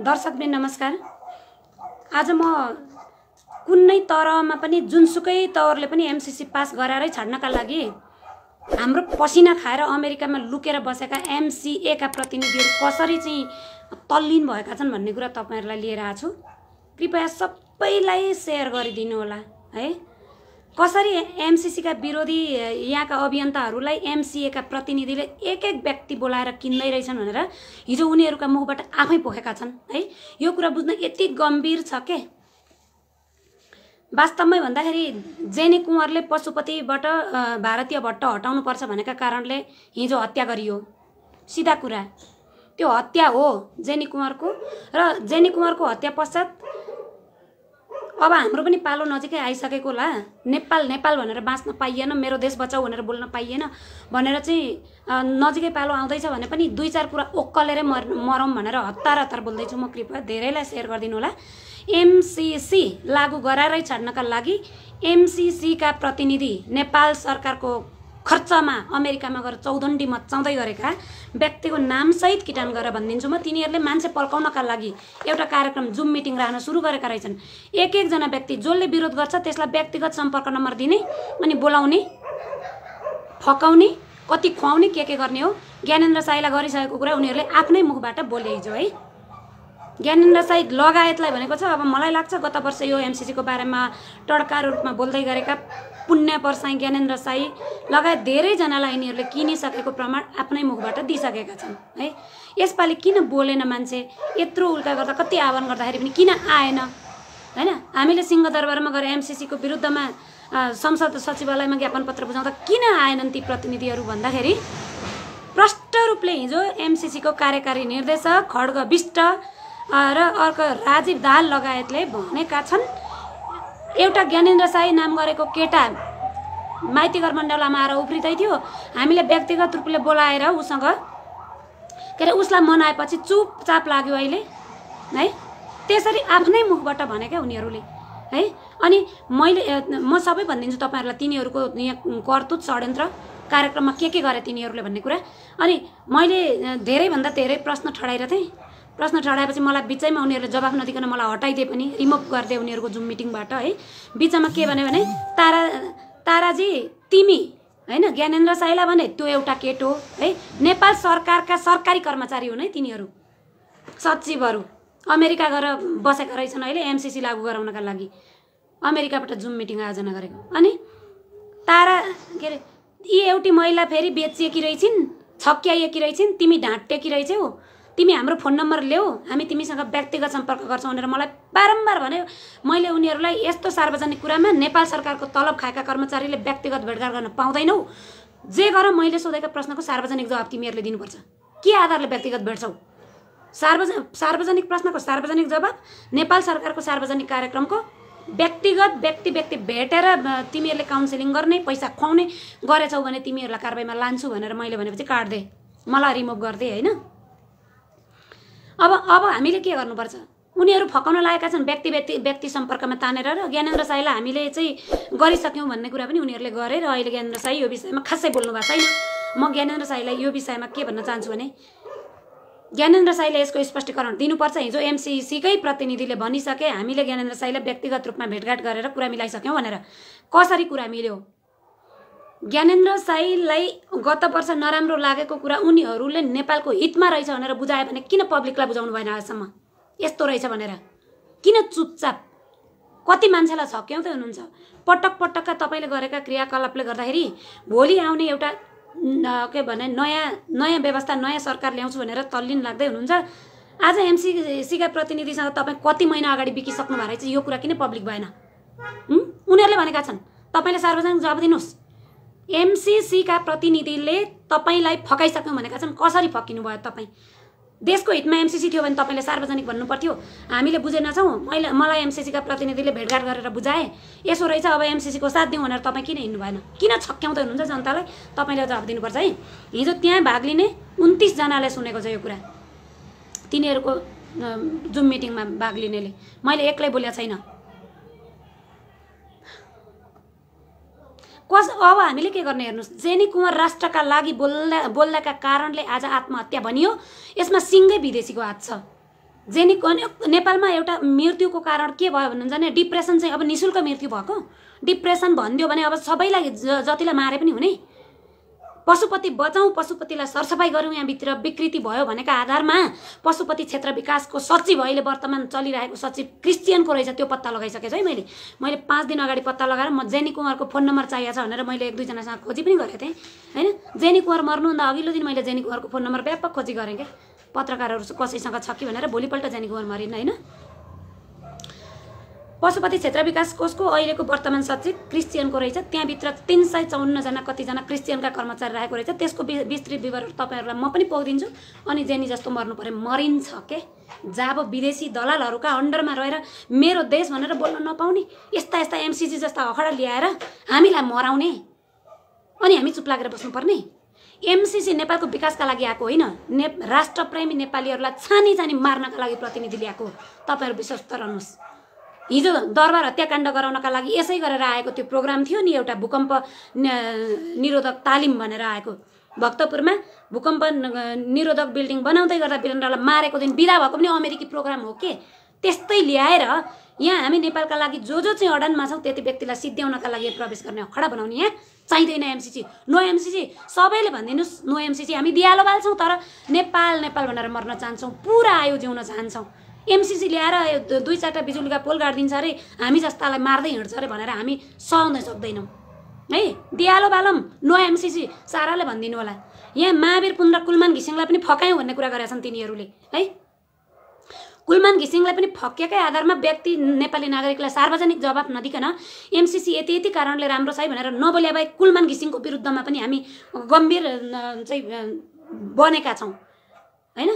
दर्शक दर्शकबिन नमस्कार आज म कुनै तरमा पनि जुनसुकै तवरले पनि एमसिसी पास गराएरै छाड्नका लागि हाम्रो पसिना खाएर अमेरिकामा लुकेर बसेका एमसिएका प्रतिनिधिहरू कसरी चाहिँ तल्लिन भएका छन् भन्ने कुरा तपाईँहरूलाई लिएर आएको छु कृपया सबैलाई सेयर गरिदिनु होला है कसरी एमसिसीका विरोधी यहाँका अभियन्ताहरूलाई एमसिएका प्रतिनिधिले एक एक व्यक्ति बोलाएर किन्दै रहेछन् भनेर हिजो उनीहरूका मुखबाट आफै पोखेका छन् है यो कुरा बुझ्न यति गम्भीर छ के वास्तवमै भन्दाखेरि जेनी कुँवरले पशुपतिबाट भारतीय भट्ट हटाउनुपर्छ भनेका कारणले हिजो हत्या गरियो सिधा कुरा त्यो हत्या हो जेनी कुँवरको र जेनी कुँवरको हत्या पश्चात अब हाम्रो पनि पालो नजिकै आइसकेको होला नेपाल नेपाल भनेर बाँच्न पाइएन मेरो देश बचाऊ भनेर बोल्न पाइएन भनेर चाहिँ नजिकै पालो आउँदैछ भने पनि दुई चार कुरा ओक्कलेरै मर मरौँ भनेर हतार हतार बोल्दैछु म कृपया धेरैलाई सेयर गरिदिनु होला एमसिसी लागू गराएरै छाड्नका लागि एमसिसीका प्रतिनिधि नेपाल सरकारको खर्चमा अमेरिकामा गएर चौधन्डी मचाउँदै गरेका व्यक्तिको नामसहित किटान गरेर भनिदिन्छु म तिनीहरूले मान्छे पल्काउनका लागि एउटा कार्यक्रम जुम मिटिङ राख्न सुरु गरेका रहेछन् एक एकजना व्यक्ति जसले विरोध गर्छ त्यसलाई व्यक्तिगत सम्पर्क नम्बर दिने अनि बोलाउने फकाउने कति खुवाउने के के गर्ने हो ज्ञानेन्द्र साईलाई गरिसकेको कुरा उनीहरूले आफ्नै मुखबाट बोले हिजो है ज्ञानेन्द्र साई लगायतलाई भनेको छ अब मलाई लाग्छ गत वर्ष यो एमसिसीको बारेमा टड्का रूपमा बोल्दै गरेका पुण्य परसाई ज्ञानेन्द्र साई लगायत धेरैजनालाई यिनीहरूले किनिसकेको प्रमाण आफ्नै मुखबाट दिइसकेका छन् है यसपालि किन बोलेन मान्छे यत्रो उल्टा गर्दा कति आह्वान गर्दाखेरि पनि किन आएन होइन हामीले सिंहदरबारमा गएर एमसिसीको विरुद्धमा संसद सचिवालयमा ज्ञापन पत्र बुझाउँदा किन आएनन् ती प्रतिनिधिहरू भन्दाखेरि प्रष्ट रूपले हिजो एमसिसीको कार्यकारी निर्देशक खड्ग विष्ट र अर्को राजीव दाल लगायतले भनेका छन् एउटा ज्ञानेन्द्र साई नाम गरेको केटा माइतीघर मण्डलामा आएर उफ्रिँदै थियो हामीले व्यक्तिगत रूपले बोलाएर उसँग के अरे उसलाई मनाएपछि चुपचाप लाग्यो अहिले है त्यसरी आफ्नै मुखबाट भने क्या उनीहरूले है अनि मैले म सबै भनिदिन्छु तपाईँहरूलाई तिनीहरूको यहाँ कर्तुत षड्यन्त्र कार्यक्रममा के के गरे तिनीहरूले भन्ने कुरा अनि मैले धेरैभन्दा धेरै प्रश्न ठडाइरहेको थिएँ प्रश्न ठडाएपछि मलाई बिचैमा उनीहरूले जवाफ नदिकन मलाई हटाइदिए पनि रिमुभ गरिदिए उनीहरूको जुम मिटिङबाट है बिचमा के भन्यो भने तारा ताराजी तिमी होइन ज्ञानेन्द्र साईलाई भने त्यो एउटा केटो है नेपाल सरकारका सरकारी कर्मचारी हुन् है तिनीहरू सचिवहरू अमेरिका गएर बसेका रहेछन् अहिले एमसिसी लागू गराउनका लागि अमेरिकाबाट जुम मिटिङ आयोजना गरेको अनि तारा के अरे यी एउटी महिला फेरि बेचिएकी रहेछिन् छक्याइएकी रहेछिन् तिमी ढाँटेकी रहेछौ तिमी हाम्रो फोन नम्बर ल्याऊ हामी तिमीसँग व्यक्तिगत सम्पर्क गर्छौँ भनेर मलाई बारम्बार भन्यो मैले उनीहरूलाई यस्तो सार्वजनिक कुरामा नेपाल सरकारको तलब खाएका कर्मचारीले व्यक्तिगत भेटघाट गर्न पाउँदैनौ जे गर मैले सोधेको प्रश्नको सार्वजनिक जवाब तिमीहरूले दिनुपर्छ के आधारले व्यक्तिगत भेट्छौ सार्वज सार्वजनिक प्रश्नको सार्वजनिक जवाब नेपाल सरकारको सार्वजनिक कार्यक्रमको व्यक्तिगत व्यक्ति व्यक्ति भेटेर तिमीहरूले काउन्सिलिङ गर्ने पैसा खुवाउने गरेछौ भने तिमीहरूलाई कारवाहीमा लान्छु भनेर मैले भनेपछि काट्दे मलाई रिमुभ गर्दै होइन अब अब हामीले के गर्नुपर्छ उनीहरू फकाउन लागेका छन् व्यक्ति व्यक्ति व्यक्ति सम्पर्कमा तानेर र ज्ञानेन्द्र साईलाई हामीले चाहिँ गरिसक्यौँ भन्ने कुरा पनि उनीहरूले गरे र अहिले ज्ञानेन्द्र साई यो विषयमा खासै बोल्नु भएको छैन म ज्ञानेन्द्र साईलाई यो विषयमा के भन्न चाहन्छु भने ज्ञानेन्द्र साईले यसको स्पष्टीकरण दिनुपर्छ हिजो एमसिसीकै प्रतिनिधिले भनिसके हामीले ज्ञानेन्द्र साईलाई व्यक्तिगत रूपमा भेटघाट गरेर कुरा मिलाइसक्यौँ भनेर कसरी कुरा मिल्यो ज्ञानेन्द्र साईलाई गत वर्ष नराम्रो लागेको कुरा उनीहरूले नेपालको हितमा रहेछ भनेर बुझायो भने किन पब्लिकलाई बुझाउनु भएन आजसम्म यस्तो रहेछ भनेर किन चुपचाप कति मान्छेलाई छक्याउँदै हुनुहुन्छ पटक पटकका तपाईँले गरेका क्रियाकलापले गर्दाखेरि भोलि आउने एउटा के भने नयाँ नयाँ व्यवस्था नयाँ सरकार ल्याउँछु भनेर तल्लिन लाग्दै हुनुहुन्छ आज एमसिसीका प्रतिनिधिसँग तपाईँ कति महिना अगाडि बिकिसक्नु भएको रहेछ यो कुरा किन पब्लिक भएन उनीहरूले भनेका छन् तपाईँले सार्वजनिक जवाब दिनुहोस् एमसिसीका प्रतिनिधिले तपाईँलाई फकाइसक्नु भनेका छन् कसरी फकिनु भयो तपाईँ देशको हितमा एमसिसी थियो भने तपाईँले सार्वजनिक भन्नु पर्थ्यो हामीले बुझेनछौँ मैले मलाई एमसिसीका प्रतिनिधिले भेटघाट गरेर बुझाए यसो रहेछ अब एमसिसीको साथ दिउँ भनेर तपाईँ किन हिँड्नु भएन किन छक्क्याउँदै हुनुहुन्छ जनतालाई तपाईँले जवाब दिनुपर्छ है हिजो त्यहाँ भाग लिने उन्तिसजनालाई सुनेको छ यो कुरा तिनीहरूको जुम मिटिङमा भाग लिनेले मैले एक्लै बोलेको छैन कस अब हामीले के गर्ने हेर्नुहोस् जेनी कुमार राष्ट्रका लागि बोल्दा बोल्दाका कारणले आज आत्महत्या भनियो यसमा सिङ्गै विदेशीको हात छ जेनी नेपालमा एउटा मृत्युको कारण के भयो भन्नुहुन्छ भने डिप्रेसन चाहिँ अब निशुल्क मृत्यु भएको डिप्रेसन भनिदियो भने अब सबैलाई जतिलाई मारे पनि हुने पशुपति बचाउँ पशुपतिलाई सरसफाइ गरौँ यहाँभित्र विकृति भयो भनेका आधारमा पशुपति क्षेत्र विकासको सचिव अहिले वर्तमान चलिरहेको सचिव क्रिस्चियनको रहेछ त्यो पत्ता लगाइसकेको छु है मैले मैले पाँच दिन अगाडि पत्ता लगाएर म जेनी कुमारको फोन नम्बर चाहिएको छ भनेर मैले एक दुईजनासँग खोजी पनि गरेको थिएँ होइन जेनी कुमार मर्नुभन्दा अघिल्लो दिन मैले जेनी कुमारको फोन नम्बर व्यापक खोजी गरेँ क्या पत्रकारहरू कसैसँग छ कि भनेर भोलिपल्ट जेनी कुमार मरिन् होइन पशुपति क्षेत्र विकास कोषको अहिलेको वर्तमान सचिव क्रिस्चियनको रहेछ त्यहाँभित्र तिन सय चौन्नजना कतिजना क्रिस्चियनका कर्मचारी राखेको रहेछ त्यसको विस्तृत विवरण तपाईँहरूलाई म पनि पाइदिन्छु अनि जेनी जस्तो मर्नु पऱ्यो मरिन्छ के जाब विदेशी दलालहरूका अन्डरमा रहेर मेरो देश भनेर बोल्न नपाउने यस्ता यस्ता एमसिसी जस्ता अखडा ल्याएर हामीलाई मराउने अनि हामी चुप लागेर बस्नुपर्ने एमसिसी नेपालको विकासका लागि आएको होइन ने राष्ट्रप्रेमी नेपालीहरूलाई छानी छानी मार्नका लागि प्रतिनिधि ल्याएको तपाईँहरू विश्वस्त रहनुहोस् हिजो दरबार हत्याकाण्ड गराउनका लागि यसै गरेर आएको त्यो प्रोग्राम थियो नि एउटा भूकम्प निरोधक तालिम भनेर आएको भक्तपुरमा भूकम्प निरोधक बिल्डिङ बनाउँदै गर्दा वीरेन्द्रलाई मारेको दिन बिदा भएको पनि अमेरिकी प्रोग्राम हो के त्यस्तै ल्याएर यहाँ हामी नेपालका लागि जो जो चाहिँ अडानमा छौँ त्यति व्यक्तिलाई सिद्ध्याउनका लागि प्रवेश गर्ने खडा बनाउने यहाँ चाहिँदैन एमसिसी नो एमसिसी सबैले भनिदिनुहोस् नो एमसिसी हामी दियालो बाल्छौँ तर नेपाल नेपाल भनेर मर्न चाहन्छौँ पुरा आयु जिउन चाहन्छौँ एमसिसी ल्याएर दुई चारवटा बिजुलीका पोल गाडिदिन्छ अरे हामी जस्तालाई मार्दै हिँड्छ अरे भनेर हामी सहन सक्दैनौँ है दिलो बालम नो एमसिसी साराले भनिदिनु होला यहाँ महावीर र कुलमान घिसिङलाई पनि फकायौँ भन्ने कुरा गरेका छन् तिनीहरूले है कुलमान घिसिङलाई पनि फकिएकै आधारमा व्यक्ति नेपाली नागरिकलाई सार्वजनिक जवाब नदिकन एमसिसी यति यति कारणले राम्रो छ है भनेर नबोल्या बाहेक कुलमान घिसिङको विरुद्धमा पनि हामी गम्भीर चाहिँ बनेका छौँ होइन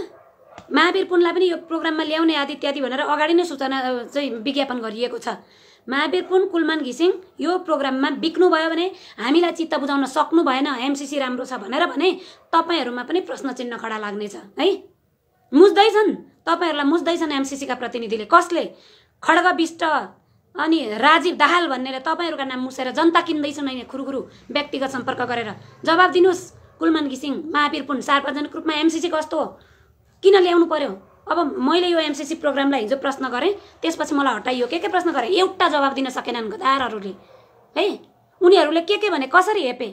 महावीर पुनलाई पनि यो प्रोग्राममा ल्याउने आदि इत्यादि भनेर अगाडि नै सूचना चाहिँ विज्ञापन गरिएको छ महावीर पुन कुलमान घिसिङ यो प्रोग्राममा बिक्नु भयो भने हामीलाई चित्त बुझाउन सक्नु भएन एमसिसी राम्रो छ भनेर भने तपाईँहरूमा पनि प्रश्न चिन्ह खडा लाग्नेछ है मुझ्दैछन् तपाईँहरूलाई मुझ्दैछन् एमसिसीका प्रतिनिधिले कसले खड्ग विष्ट अनि राजीव दाहाल भन्नेले तपाईँहरूका नाम मुसेर जनता किन्दैछन् होइन खुरुखुरु व्यक्तिगत सम्पर्क गरेर जवाब दिनुहोस् कुलमान घिसिङ महावीर पुन सार्वजनिक रूपमा एमसिसी कस्तो हो किन ल्याउनु पर्यो अब मैले यो एमसिसी प्रोग्रामलाई हिजो प्रश्न गरेँ त्यसपछि मलाई हटाइयो के के प्रश्न गरेँ एउटा जवाब दिन सकेनन् गदारहरूले है उनीहरूले के के भने कसरी हेपे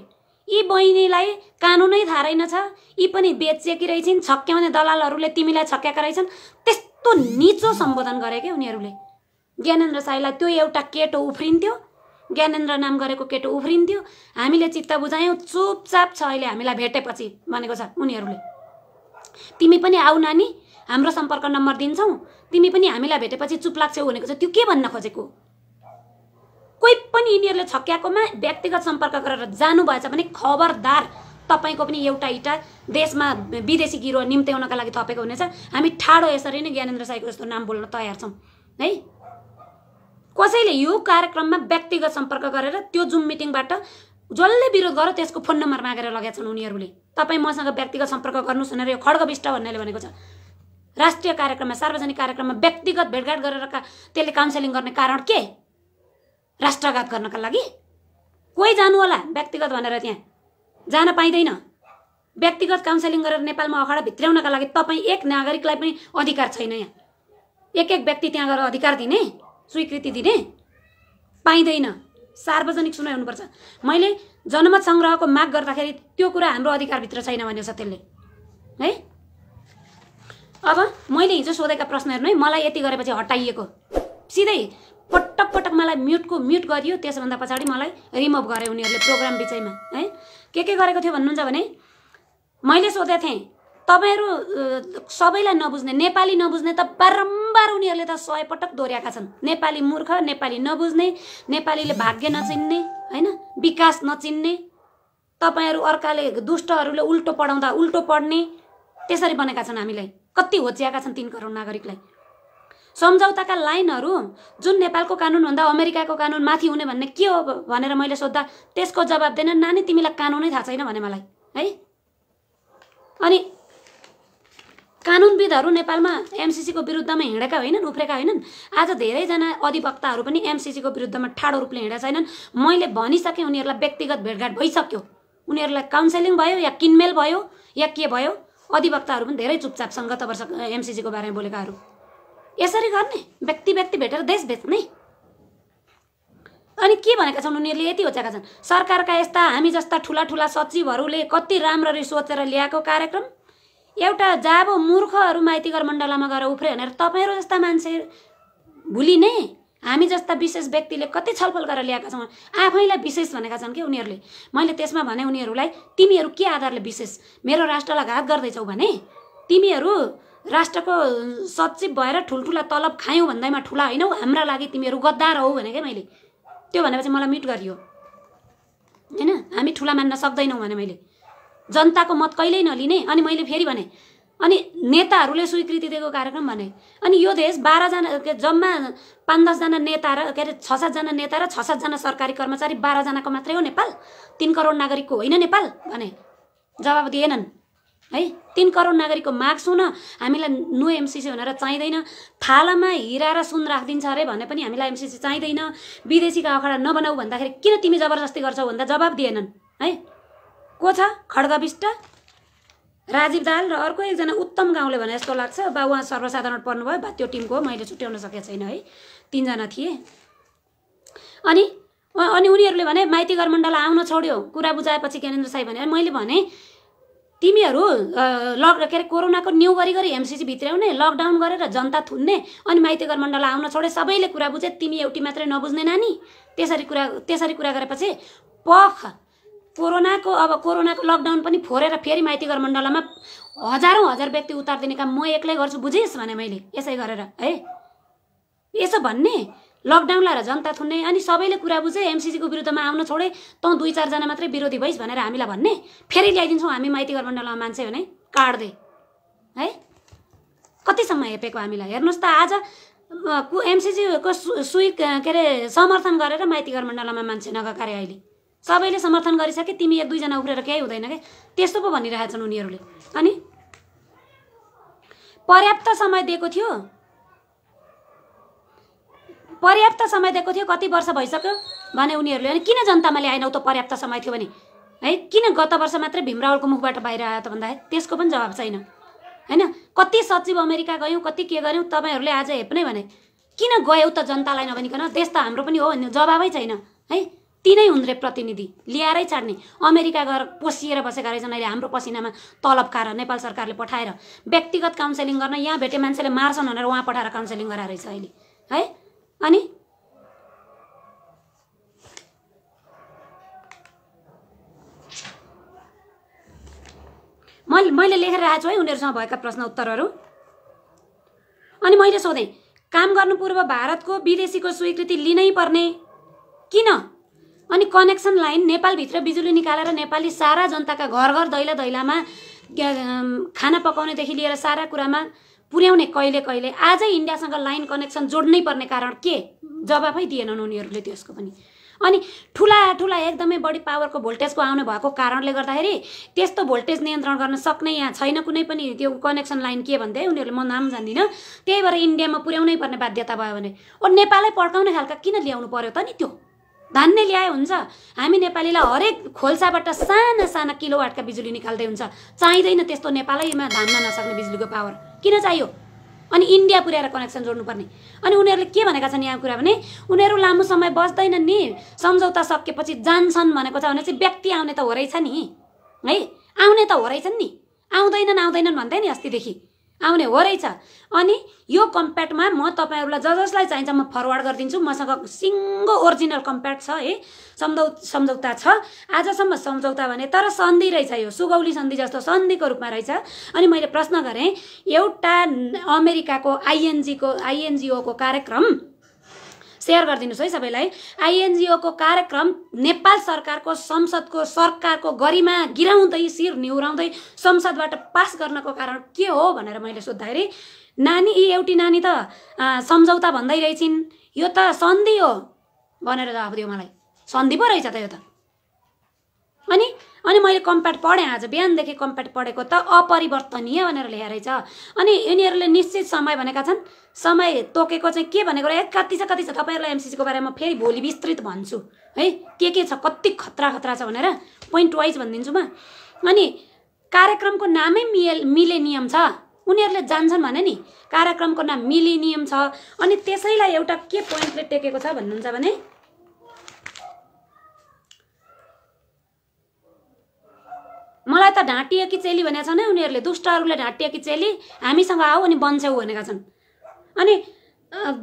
यी बहिनीलाई कानुनै थाहा छ यी पनि बेचेकी रहेछन् छक्क्याउने दलालहरूले तिमीलाई छक्क्याएका रहेछन् त्यस्तो निचो सम्बोधन गरे क्या उनीहरूले ज्ञानेन्द्र साईलाई त्यो एउटा केटो उफ्रिन्थ्यो ज्ञानेन्द्र नाम गरेको केटो उफ्रिन्थ्यो हामीले चित्त बुझायौँ चुपचाप छ अहिले हामीलाई भेटेपछि भनेको छ उनीहरूले तिमी पनि आऊ नानी हाम्रो सम्पर्क नम्बर दिन्छौ तिमी पनि हामीलाई भेटेपछि चुप लाग्छौ भनेको छ त्यो के भन्न खोजेको कोही पनि यिनीहरूले छक्याएकोमा व्यक्तिगत सम्पर्क गरेर जानुभएछ भने खबरदार तपाईँको पनि एउटा इटा देशमा विदेशी गिरो निम्त्याउनका लागि थपेको हुनेछ हामी ठाडो यसरी नै ज्ञानेन्द्र साईको जस्तो नाम बोल्न तयार छौँ है कसैले यो कार्यक्रममा व्यक्तिगत सम्पर्क गरेर त्यो जुम मिटिङबाट जसले विरोध गर त्यसको फोन नम्बर मागेर लगेका छन् उनीहरूले तपाईँ मसँग व्यक्तिगत सम्पर्क गर्नुहोस् भनेर यो खड्गविष्ट भन्नेले भनेको छ राष्ट्रिय कार्यक्रममा सार्वजनिक कार्यक्रममा व्यक्तिगत भेटघाट गरेर का त्यसले काउन्सिलिङ गर्ने कारण के राष्ट्रघात गर्नका लागि कोही जानु होला व्यक्तिगत भनेर त्यहाँ जान पाइँदैन व्यक्तिगत काउन्सिलिङ गरेर नेपालमा अखाडा भित्राउनका लागि तपाईँ एक नागरिकलाई पनि अधिकार छैन यहाँ एक एक व्यक्ति त्यहाँ गएर अधिकार दिने स्वीकृति दिने पाइँदैन सार्वजनिक सुनाइ हुनुपर्छ मैले जनमत सङ्ग्रहको माग गर्दाखेरि त्यो कुरा हाम्रो अधिकारभित्र छैन भनेको छ त्यसले है अब मैले हिजो सोधेका प्रश्नहरू नै मलाई यति गरेपछि हटाइएको सिधै पटक पटक मलाई म्युटको म्युट गरियो त्यसभन्दा पछाडि मलाई रिमुभ गरे उनीहरूले प्रोग्राम बिचैमा है के के गरेको थियो भन्नुहुन्छ भने मैले सोधेको थिएँ तपाईँहरू सबैलाई नबुझ्ने नेपाली नबुझ्ने त बारम्बार उनीहरूले त सय पटक दोहोऱ्याएका छन् नेपाली मूर्ख नेपाली नबुझ्ने नेपालीले भाग्य नचिन्ने होइन विकास नचिन्ने तपाईँहरू अर्काले दुष्टहरूले उल्टो पढाउँदा उल्टो पढ्ने त्यसरी बनेका छन् हामीलाई कति होच्याएका छन् तिन करोड नागरिकलाई सम्झौताका लाइनहरू जुन नेपालको कानुनभन्दा अमेरिकाको कानुन माथि हुने भन्ने के हो भनेर मैले सोद्धा त्यसको जवाब दिन नानी तिमीलाई कानुनै थाहा छैन भने मलाई है अनि कानुनविदहरू नेपालमा एमसिसीको विरुद्धमा हिँडेका होइनन् उफ्रेका होइनन् आज धेरैजना अधिवक्ताहरू पनि एमसिसीको विरुद्धमा ठाडो रूपले हिँडेका छैनन् मैले भनिसकेँ उनीहरूलाई व्यक्तिगत भेटघाट भइसक्यो उनीहरूलाई काउन्सिलिङ भयो या किनमेल भयो या के भयो अधिवक्ताहरू पनि धेरै चुपचापसँग गत वर्ष एमसिसीको बारेमा बोलेकाहरू यसरी गर्ने व्यक्ति व्यक्ति भेटेर देश बेच्ने अनि के भनेका छन् उनीहरूले यति होचाएका छन् सरकारका यस्ता हामी जस्ता ठुला ठुला सचिवहरूले कति राम्ररी सोचेर ल्याएको कार्यक्रम एउटा जाबो मूर्खहरू माइतीघर मण्डलामा गएर उफ्रे भनेर तपाईँहरू जस्ता मान्छे भुलिने हामी जस्ता विशेष व्यक्तिले कति छलफल गरेर ल्याएका छौँ आफैलाई विशेष भनेका छन् कि उनीहरूले मैले त्यसमा भने उनीहरूलाई तिमीहरू के आधारले विशेष मेरो राष्ट्रलाई घात गर्दैछौ भने तिमीहरू राष्ट्रको सचिव भएर ठुल्ठुला तलब खायौ भन्दैमा ठुला होइन हौ हाम्रा लागि तिमीहरू गद्दार हौ भने क्या मैले त्यो भनेपछि मलाई मिट गरियो होइन हामी ठुला मान्न सक्दैनौँ भने मैले जनताको मत कहिल्यै नलिने अनि मैले फेरि भने अनि नेताहरूले स्वीकृति दिएको कार्यक्रम भने अनि यो देश बाह्रजना के जम्मा पाँच दसजना नेता र के अरे छ सातजना नेता र छ सातजना सरकारी कर्मचारी बाह्रजनाको मात्रै हो नेपाल तिन करोड नागरिकको होइन नेपाल भने जवाब दिएनन् है तिन करोड नागरिकको माग सुन हामीलाई नो एमसिसी भनेर चाहिँदैन थालामा हिरा र सुन राखिदिन्छ अरे भने पनि हामीलाई एमसिसी चाहिँदैन विदेशीका अखडा नबनाऊ भन्दाखेरि किन तिमी जबरजस्ती गर्छौ भन्दा जवाब दिएनन् है को छ खड्गविष्ट राजीव दाल र अर्को एकजना उत्तम गाउँले भने जस्तो लाग्छ बा उहाँ सर्वसाधारण भयो बा त्यो टिमको मैले छुट्याउन सकेको छैन है तिनजना थिए अनि अनि उनीहरूले भने माइती मण्डल आउन छोड्यो कुरा बुझाएपछि ज्ञानेन्द्र साई भने मैले भने तिमीहरू लक के अरे कोरोनाको न्यु गरी गरी एमसिसी भित्राउने लकडाउन गरेर जनता थुन्ने अनि माइती मण्डल आउन छोडे सबैले कुरा बुझे तिमी एउटी मात्रै नबुझ्ने नानी त्यसरी कुरा त्यसरी कुरा गरेपछि पख कोरोनाको अब कोरोनाको लकडाउन पनि फोरेर फेरि माइतीघर मण्डलमा हजारौँ हजार व्यक्ति उतारिदिने काम म एक्लै गर्छु बुझेस् भने मैले यसै गरेर है यसो भन्ने लकडाउन लगाएर जनता थुन्ने अनि सबैले कुरा बुझे एमसिसीको विरुद्धमा आउन छोडे तँ दुई चारजना मात्रै विरोधी भइस् भनेर हामीलाई भन्ने फेरि ल्याइदिन्छौँ हामी माइतीघर मण्डलमा मान्छे भने काट्दे है कतिसम्म हेपेको हामीलाई हेर्नुहोस् त आज एमसिसीको सुई के अरे समर्थन गरेर माइतीघर मण्डलमा मान्छे नगएको अहिले सबैले समर्थन गरिसके तिमी एक दुईजना उफ्रेर केही हुँदैन क्या त्यस्तो पो भनिरहेछन् उनीहरूले अनि पर्याप्त समय दिएको थियो पर्याप्त समय दिएको थियो कति वर्ष भइसक्यो भने उनीहरूले अनि किन जनतामा ल्याएनौ त पर्याप्त समय थियो भने है किन गत वर्ष मात्रै भीमरावलको मुखबाट बाहिर आयो त भन्दा त्यसको पनि जवाब छैन होइन कति सचिव अमेरिका गयौँ कति के गऱ्यौँ तपाईँहरूले आज हेप्नै भने किन गयौँ त जनतालाई नभनिकन देश त हाम्रो पनि हो भन्ने जवाबै छैन है तिनै हुन् रे प्रतिनिधि ल्याएरै चाड्ने अमेरिका गएर पोसिएर बसेका रहेछन् अहिले हाम्रो पसिनामा तलब खाएर नेपाल सरकारले पठाएर व्यक्तिगत काउन्सिलिङ गर्न यहाँ भेटे मान्छेले मार्छन् भनेर उहाँ पठाएर काउन्सिलिङ गराएर रहेछ अहिले है अनि मैले मैले लेखेर आएको छु है उनीहरूसँग भएका प्रश्न उत्तरहरू अनि मैले सोधेँ काम गर्नु पूर्व भारतको विदेशीको स्वीकृति लिनै पर्ने किन अनि कनेक्सन लाइन नेपालभित्र बिजुली निकालेर नेपाली सारा जनताका घर घर दैला दैलामा खाना पकाउनेदेखि लिएर सारा कुरामा पुर्याउने कहिले कहिले आज इन्डियासँग लाइन कनेक्सन जोड्नै पर्ने कारण के जवाफै दिएनन् उनीहरूले त्यसको पनि अनि ठुला ठुला एकदमै बढी पावरको भोल्टेजको आउने भएको कारणले गर्दाखेरि त्यस्तो भोल्टेज नियन्त्रण गर्न सक्ने यहाँ छैन कुनै पनि त्यो कनेक्सन लाइन के भन्दै उनीहरूले म नाम जान्दिनँ त्यही भएर इन्डियामा पुर्याउनै पर्ने बाध्यता भयो भने ओ नेपालै पड्काउने खालका किन ल्याउनु पर्यो त नि त्यो धान्ने ल्याए हुन्छ हामी नेपालीलाई हरेक खोल्साबाट साना साना किलोवाटका बिजुली निकाल्दै हुन्छ चाहिँदैन त्यस्तो नेपालैमा धान्न नसक्ने बिजुलीको पावर किन चाहियो अनि इन्डिया पुर्याएर कनेक्सन जोड्नुपर्ने अनि उनीहरूले के भनेका छन् यहाँ कुरा भने उनीहरू लामो समय बस्दैनन् नि सम्झौता सकेपछि जान्छन् भनेको छ भने चाहिँ व्यक्ति आउने त हो रहेछ नि है आउने त हो रहेछन् नि आउँदैनन् आउँदैनन् भन्दै नि अस्तिदेखि आउने हो रहेछ अनि यो कम्प्याक्टमा म तपाईँहरूलाई ज जसलाई चाहिन्छ म फरवर्ड गरिदिन्छु मसँग सिङ्गो ओरिजिनल कम्प्याक्ट छ है सम्झौ सम्झौता छ आजसम्म सम्झौता भने तर सन्धि रहेछ यो सुगौली सन्धि जस्तो सन्धिको रूपमा रहेछ अनि मैले प्रश्न गरेँ एउटा अमेरिकाको आइएनजीको आइएनजिओको कार्यक्रम सेयर गरिदिनुहोस् है सबैलाई आइएनजिओको कार्यक्रम नेपाल सरकारको संसदको सरकारको गरिमा गिराउँदै शिर निहुराउँदै संसदबाट पास गर्नको कारण के हो भनेर मैले सोद्धाखेरि नानी यी एउटी नानी त सम्झौता भन्दै रहेछन् यो त सन्धि हो भनेर जवाफ दियो मलाई सन्धि पो रहेछ त यो त अनि अनि मैले कम्प्याट पढेँ आज बिहानदेखि कम्प्याट पढेको त अपरिवर्तनीय भनेर लिएर रहेछ अनि यिनीहरूले निश्चित समय भनेका छन् समय तोकेको चाहिँ के भनेको र कति छ कति छ तपाईँहरूलाई एमसिसीको बारेमा फेरि भोलि विस्तृत भन्छु है के के छ कति खतरा खतरा छ भनेर पोइन्ट वाइज भनिदिन्छु म अनि कार्यक्रमको नामै मिले मिलेनियम छ उनीहरूले जान्छन् भने नि कार्यक्रमको नाम मिलेनियम छ अनि त्यसैलाई एउटा के पोइन्टले टेकेको छ भन्नुहुन्छ भने मलाई त ढाँटिए कि चेली भनेका छन् है उनीहरूले दुष्टहरूले ढाँटिए कि चेली हामीसँग आऊ अनि बन्छौ भनेका छन् अनि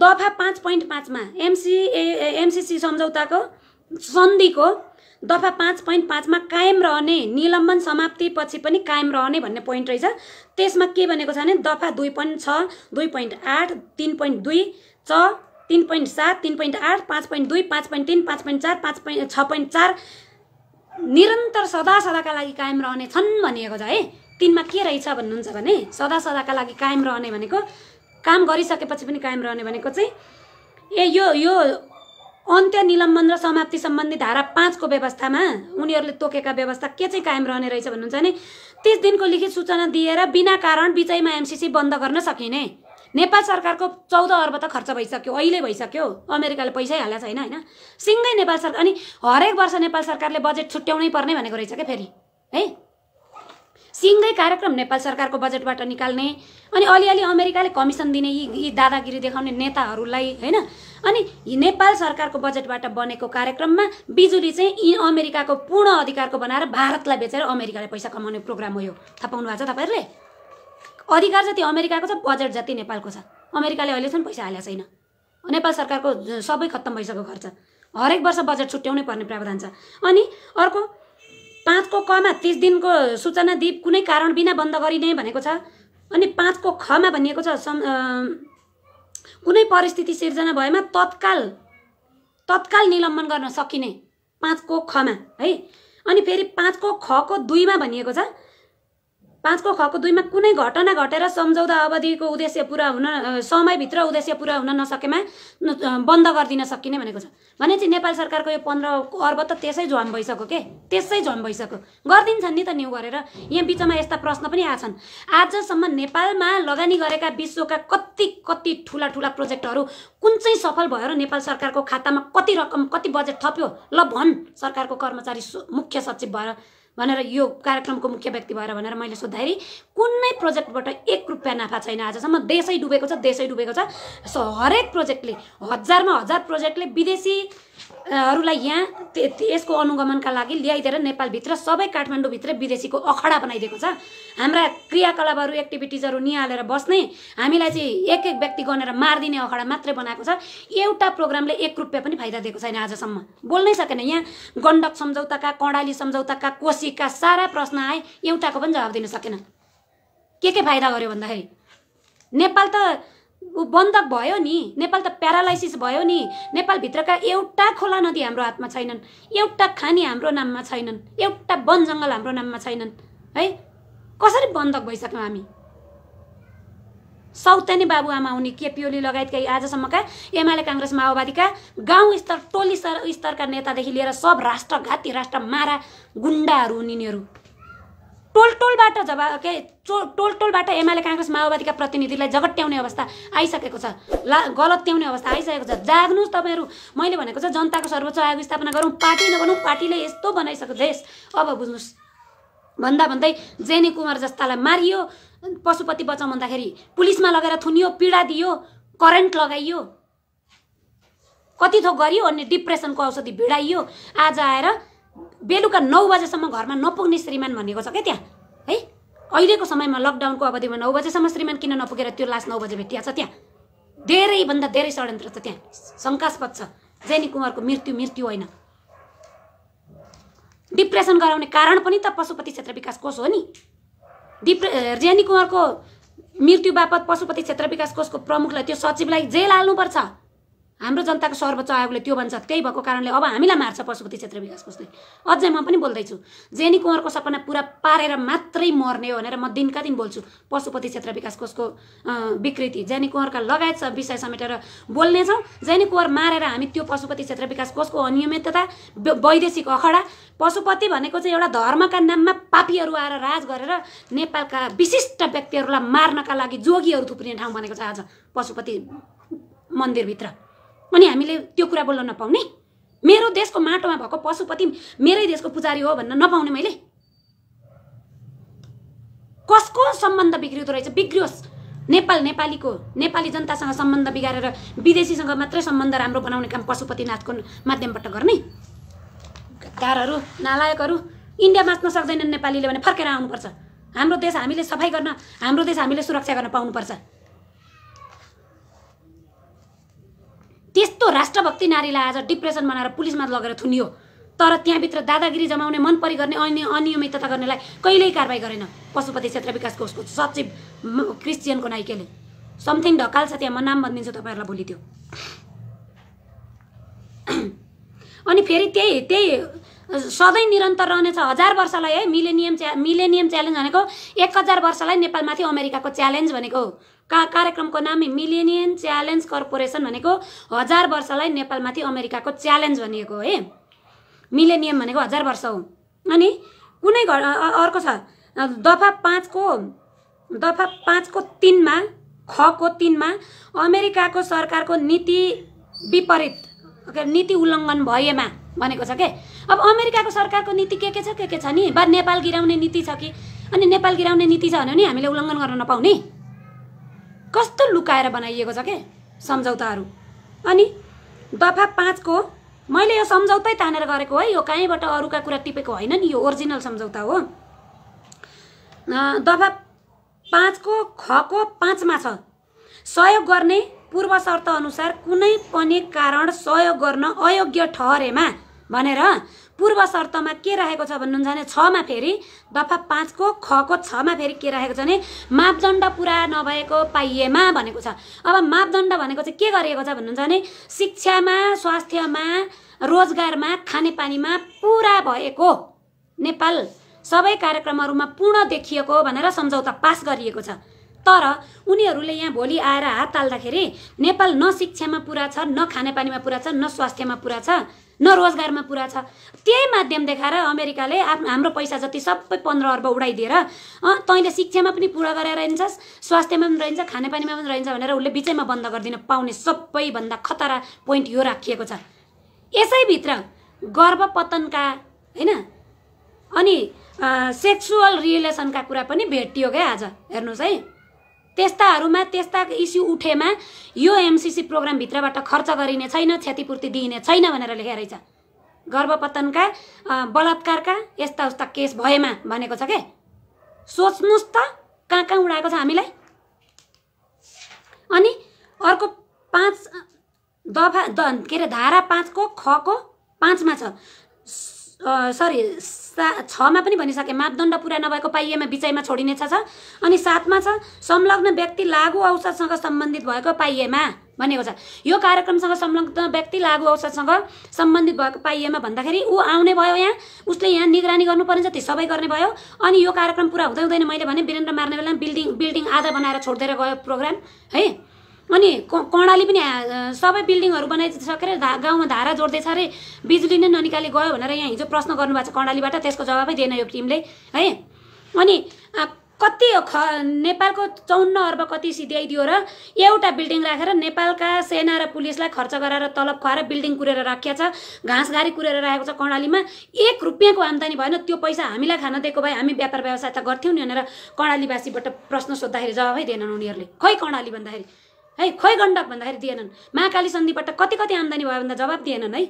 दफा पाँच पोइन्ट पाँचमा एमसिए एमसिसी सम्झौताको सन्धिको दफा पाँच पोइन्ट पाँचमा कायम रहने निलम्बन समाप्तिपछि पनि कायम रहने भन्ने पोइन्ट रहेछ त्यसमा के भनेको छ भने दफा दुई पोइन्ट छ दुई पोइन्ट आठ तिन पोइन्ट दुई छ तिन पोइन्ट सात तिन पोइन्ट आठ पाँच पोइन्ट दुई पाँच पोइन्ट तिन पाँच पोइन्ट चार पाँच पोइन्ट छ पोइन्ट चार निरन्तर सदा सदाका लागि कायम रहने छन् भनिएको छ है तिनमा के रहेछ भन्नुहुन्छ भने सदा सदाका लागि कायम रहने भनेको काम गरिसकेपछि पनि कायम रहने भनेको चाहिँ ए यो यो अन्त्य निलम्बन र समाप्ति सम्बन्धी धारा पाँचको व्यवस्थामा उनीहरूले तोकेका व्यवस्था के चाहिँ कायम रहने रहेछ भन्नुहुन्छ भने तिस दिनको लिखित सूचना दिएर बिना कारण विजयमा एमसिसी बन्द गर्न सकिने नेपाल सरकारको चौध अर्ब त खर्च भइसक्यो अहिले भइसक्यो अमेरिकाले पैसै हालेको छैन होइन सिङ्गै नेपाल सरकार अनि हरेक वर्ष नेपाल सरकारले बजेट छुट्याउनै पर्ने भनेको रहेछ क्या फेरि है सिङ्गै कार्यक्रम नेपाल सरकारको बजेटबाट निकाल्ने अनि अलिअलि अमेरिकाले कमिसन दिने यी यी दादागिरी देखाउने नेताहरूलाई होइन अनि नेपाल सरकारको बजेटबाट बनेको कार्यक्रममा बिजुली चाहिँ यी अमेरिकाको पूर्ण अधिकारको बनाएर भारतलाई बेचेर अमेरिकाले पैसा कमाउने प्रोग्राम हो यो थाहा पाउनु भएको छ तपाईँहरूले अधिकार जति अमेरिकाको छ बजेट जति नेपालको छ अमेरिकाले अहिलेसम्म पैसा हालेको छैन नेपाल सरकारको सबै खत्तम भइसकेको खर्च हरेक वर्ष बजेट छुट्याउनै पर्ने प्रावधान छ अनि अर्को पाँचको कमा तिस दिनको सूचना दिप कुनै कारण बिना बन्द गरिने भनेको छ अनि पाँचको खमा भनिएको छ कुनै परिस्थिति सिर्जना भएमा तत्काल तत्काल निलम्बन गर्न सकिने पाँचको खमा है अनि फेरि पाँचको खको दुईमा भनिएको छ पाँचको खको दुईमा कुनै घटना घटेर सम्झौता अवधिको उद्देश्य पुरा हुन समयभित्र उद्देश्य पुरा हुन नसकेमा बन्द गरिदिन सकिने भनेको छ भने चाहिँ नेपाल सरकारको यो पन्ध्र अर्ब त त्यसै झम भइसक्यो के त्यसै झम भइसक्यो गरिदिन्छन् नि त न्यु गरेर यहाँ बिचमा यस्ता प्रश्न पनि छन् आजसम्म नेपालमा लगानी गरेका विश्वका कति कति ठुला ठुला प्रोजेक्टहरू कुन चाहिँ सफल भयो र नेपाल सरकारको खातामा कति रकम कति बजेट थप्यो ल भन् सरकारको कर्मचारी मुख्य सचिव भएर भनेर यो कार्यक्रमको मुख्य व्यक्ति भएर भनेर मैले सोद्धाखेरि कुनै प्रोजेक्टबाट एक रुपियाँ नाफा छैन आजसम्म देशै डुबेको छ देशै डुबेको छ हरेक प्रोजेक्टले हजारमा हजार प्रोजेक्टले विदेशी हरूलाई यहाँ यसको अनुगमनका लागि ल्याइदिएर नेपालभित्र सबै काठमाडौँभित्र विदेशीको अखडा बनाइदिएको छ हाम्रा क्रियाकलापहरू एक्टिभिटिजहरू निहालेर बस्ने हामीलाई चाहिँ एक एक व्यक्ति गनेर मारिदिने अखडा मात्रै बनाएको छ एउटा प्रोग्रामले एक रुपियाँ पनि फाइदा दिएको छैन आजसम्म बोल्नै सकेन यहाँ गण्डक सम्झौताका कर्णाली सम्झौताका कोसीका सारा प्रश्न आए एउटाको पनि जवाब दिन सकेन के के फाइदा गर्यो भन्दाखेरि नेपाल त ऊ बन्धक भयो नि नेपाल त प्यारालाइसिस भयो नि नेपालभित्रका एउटा खोला नदी हाम्रो हातमा छैनन् एउटा खानी हाम्रो नाममा छैनन् एउटा वन जङ्गल हाम्रो नाममा छैनन् है कसरी बन्धक भइसक्यौँ हामी सौतेनी बाबुआमा हुने केपी ओली लगायतका आजसम्मका एमाले काङ्ग्रेस माओवादीका गाउँ स्तर टोली स्तर स्तरका नेतादेखि लिएर सब राष्ट्रघाती राष्ट्र मारा गुन्डाहरू हुन् यिनीहरू टोल टोलबाट जब के चो टोल टोलबाट एमाले काङ्ग्रेस माओवादीका प्रतिनिधिलाई जगट्याउने अवस्था आइसकेको छ ला गलत त्याउने अवस्था आइसकेको छ जाग्नुहोस् तपाईँहरू मैले भनेको छ जनताको सर्वोच्च आयोग स्थापना गरौँ पार्टी नगरौँ पार्टीले यस्तो बनाइसक्यो देश अब बुझ्नुहोस् भन्दा भन्दै जेनी कुमार जस्तालाई मारियो पशुपति बचाउँ भन्दाखेरि पुलिसमा लगेर थुनियो पीडा दियो करेन्ट लगाइयो कति थोक गरियो अनि डिप्रेसनको औषधि भिडाइयो आज आएर बेलुका नौ बजेसम्म घरमा नपुग्ने श्रीमान भनेको छ क्या त्यहाँ है अहिलेको समयमा लकडाउनको अवधिमा नौ बजेसम्म श्रीमान किन नपुगेर त्यो लास्ट नौ बजे भेटिया छ त्यहाँ धेरैभन्दा धेरै षड्यन्त्र छ त्यहाँ शङ्कास्पद छ जैनी कुमारको मृत्यु मृत्यु होइन डिप्रेसन गराउने कारण पनि त पशुपति क्षेत्र विकास कोष हो नि डिप्रे जेनी कुमारको मृत्यु बापत पशुपति क्षेत्र विकास कोषको प्रमुखलाई त्यो सचिवलाई जेल हाल्नुपर्छ हाम्रो जनताको सर्वोच्च आयोगले त्यो भन्छ त्यही भएको कारणले अब हामीलाई मार्छ पशुपति क्षेत्र विकास कोषले अझै म पनि बोल्दैछु जेनी कुँवरको सपना पुरा पारेर मात्रै मर्ने भनेर म दिनका दिन बोल्छु पशुपति क्षेत्र विकास कोषको विकृति जेनी कुँवरका लगायत विषय समेटेर बोल्नेछौँ जेनी कुँवर मारेर हामी त्यो पशुपति क्षेत्र विकास कोषको अनियमितता वैदेशिक अखडा पशुपति भनेको चाहिँ एउटा धर्मका नाममा पापीहरू आएर राज गरेर नेपालका विशिष्ट व्यक्तिहरूलाई मार्नका लागि जोगीहरू थुप्रिने ठाउँ भनेको छ आज पशुपति मन्दिरभित्र अनि हामीले त्यो कुरा बोल्न नपाउने मेरो देशको माटोमा भएको पशुपति मेरै देशको पुजारी हो भन्न नपाउने मैले कसको सम्बन्ध बिग्रिँदो रहेछ बिग्रियोस् नेपाल नेपालीको नेपाली जनतासँग सम्बन्ध बिगारेर विदेशीसँग मात्रै सम्बन्ध राम्रो बनाउने काम पशुपतिनाथको माध्यमबाट गर्ने कारहरू नालायकहरू इन्डिया बाँच्न सक्दैनन् नेपालीले भने फर्केर आउनुपर्छ हाम्रो देश हामीले सफाइ गर्न हाम्रो देश हामीले सुरक्षा गर्न पाउनुपर्छ त्यस्तो राष्ट्रभक्ति नारीलाई आज डिप्रेसन बनाएर पुलिसमा लगेर थुनियो तर त्यहाँभित्र दादागिरी जमाउने मन गर्ने अन्य अनियमितता गर्नेलाई कहिल्यै कारवाही गरेन पशुपति क्षेत्र विकास कोषको सचिव क्रिस्चियनको नाइकेले समथिङ ढकाल छ त्यहाँ म नाम भनिदिन्छु तपाईँहरूलाई भोलि त्यो अनि फेरि त्यही त्यही सधैँ निरन्तर रहनेछ हजार वर्षलाई है मिलेनियम च्या मिलेनियम च्यालेन्ज भनेको एक हजार वर्षलाई नेपालमाथि अमेरिकाको च्यालेन्ज भनेको का कार्यक्रमको नाम मिलेनियन च्यालेन्ज कर्पोरेसन भनेको हजार वर्षलाई नेपालमाथि अमेरिकाको च्यालेन्ज भनिएको हो है मिलेनियम भनेको हजार वर्ष हो अनि कुनै घर अर्को छ दफा पाँचको दफा पाँचको तिनमा खको तिनमा अमेरिकाको सरकारको नीति विपरीत के नीति उल्लङ्घन भएमा भनेको छ के अब अमेरिकाको सरकारको नीति के के छ के के छ नि बा नेपाल गिराउने नीति छ कि अनि नेपाल गिराउने नीति छ भने नि हामीले उल्लङ्घन गर्न नपाउने कस्तो लुकाएर बनाइएको छ के सम्झौताहरू अनि दफा पाँचको मैले यो सम्झौतै तानेर गरेको है यो कहीँबाट अरूका कुरा टिपेको होइन नि यो ओरिजिनल सम्झौता हो दफा पाँचको खको पाँचमा छ सहयोग गर्ने पूर्व शर्त अनुसार कुनै पनि कारण सहयोग गर्न अयोग्य ठहरेमा भनेर पूर्व शर्तमा के रहेको छ भन्नुहुन्छ भने छमा फेरि दफा पाँचको खको छमा फेरि के रहेको छ भने मापदण्ड पुरा नभएको पाइएमा भनेको छ अब मापदण्ड भनेको चाहिँ के गरिएको छ भन्नुहुन्छ भने शिक्षामा स्वास्थ्यमा रोजगारमा खानेपानीमा पुरा भएको नेपाल सबै कार्यक्रमहरूमा पूर्ण देखिएको भनेर सम्झौता पास गरिएको छ तर उनीहरूले यहाँ भोलि आएर हात हाल्दाखेरि नेपाल न शिक्षामा पुरा छ न खानेपानीमा पुरा छ न स्वास्थ्यमा पुरा छ न रोजगारमा पुरा छ त्यही माध्यम देखाएर अमेरिकाले आफ्नो हाम्रो पैसा जति सबै पन्ध्र अर्ब उडाइदिएर तैँले शिक्षामा पनि पुरा गरेर रहन्छस् स्वास्थ्यमा पनि रहन्छ खानेपानीमा पनि रहन्छ भनेर उसले बिचैमा बन्द गरिदिन पाउने सबैभन्दा खतरा पोइन्ट यो राखिएको छ यसैभित्र गर्भपतनका होइन अनि सेक्सुअल रिलेसनका कुरा पनि भेटियो क्या आज हेर्नुहोस् है त्यस्ताहरूमा त्यस्ता इस्यु उठेमा यो एमसिसी प्रोग्रामभित्रबाट खर्च गरिने छैन क्षतिपूर्ति दिइने छैन भनेर लेखेको रहेछ गर्भपतनका बलात्कारका यस्ता उस्ता केस भएमा भनेको छ के सोच्नुहोस् त कहाँ कहाँ उडाएको छ हामीलाई अनि अर्को पाँच दफा के अरे धारा पाँचको खको पाँचमा छ सरी सा छमा पनि भनिसकेँ मापदण्ड पुरा नभएको पाइएमा बिचाइमा छोडिनेछ छ अनि सातमा छ संलग्न व्यक्ति लागु औषधसँग सम्बन्धित भएको पाइएमा भनेको छ यो कार्यक्रमसँग संलग्न व्यक्ति लागु औषधसँग सम्बन्धित भएको पाइएमा भन्दाखेरि ऊ आउने भयो यहाँ उसले यहाँ निगरानी गर्नुपर्ने जति सबै गर्ने भयो अनि यो कार्यक्रम पुरा हुँदै हुँदैन मैले भने वीरेन्द्र मार्ने बेलामा बिल्डिङ बिल्डिङ आधा बनाएर छोडिदिएर गयो प्रोग्राम है अनि कर्णाली पनि सबै बिल्डिङहरू बनाइसकेर धा गाउँमा धारा जोड्दैछ अरे बिजुली नै ननिकाले गयो भनेर यहाँ हिजो प्रश्न गर्नुभएको छ कर्णालीबाट त्यसको जवाबै दिएन यो टिमले है अनि कति ख नेपालको चौन्न अर्ब कति सिध्याइदियो र एउटा बिल्डिङ राखेर नेपालका सेना र पुलिसलाई खर्च गराएर तलब खुवाएर बिल्डिङ कुरेर राखिया छ घाँसघारी कुरेर राखेको छ कर्णालीमा एक रुपियाँको आम्दानी भएन त्यो पैसा हामीलाई खान दिएको भए हामी व्यापार व्यवसाय त गर्थ्यौँ नि भनेर कर्णालीवासीबाट प्रश्न सोद्धाखेरि जवाफै दिएनन् उनीहरूले खै कर्णाली भन्दाखेरि है खोइ गण्डक भन्दाखेरि दिएनन् महाकाली सन्धिबाट कति कति आम्दानी भयो भन्दा जवाब दिएनन् है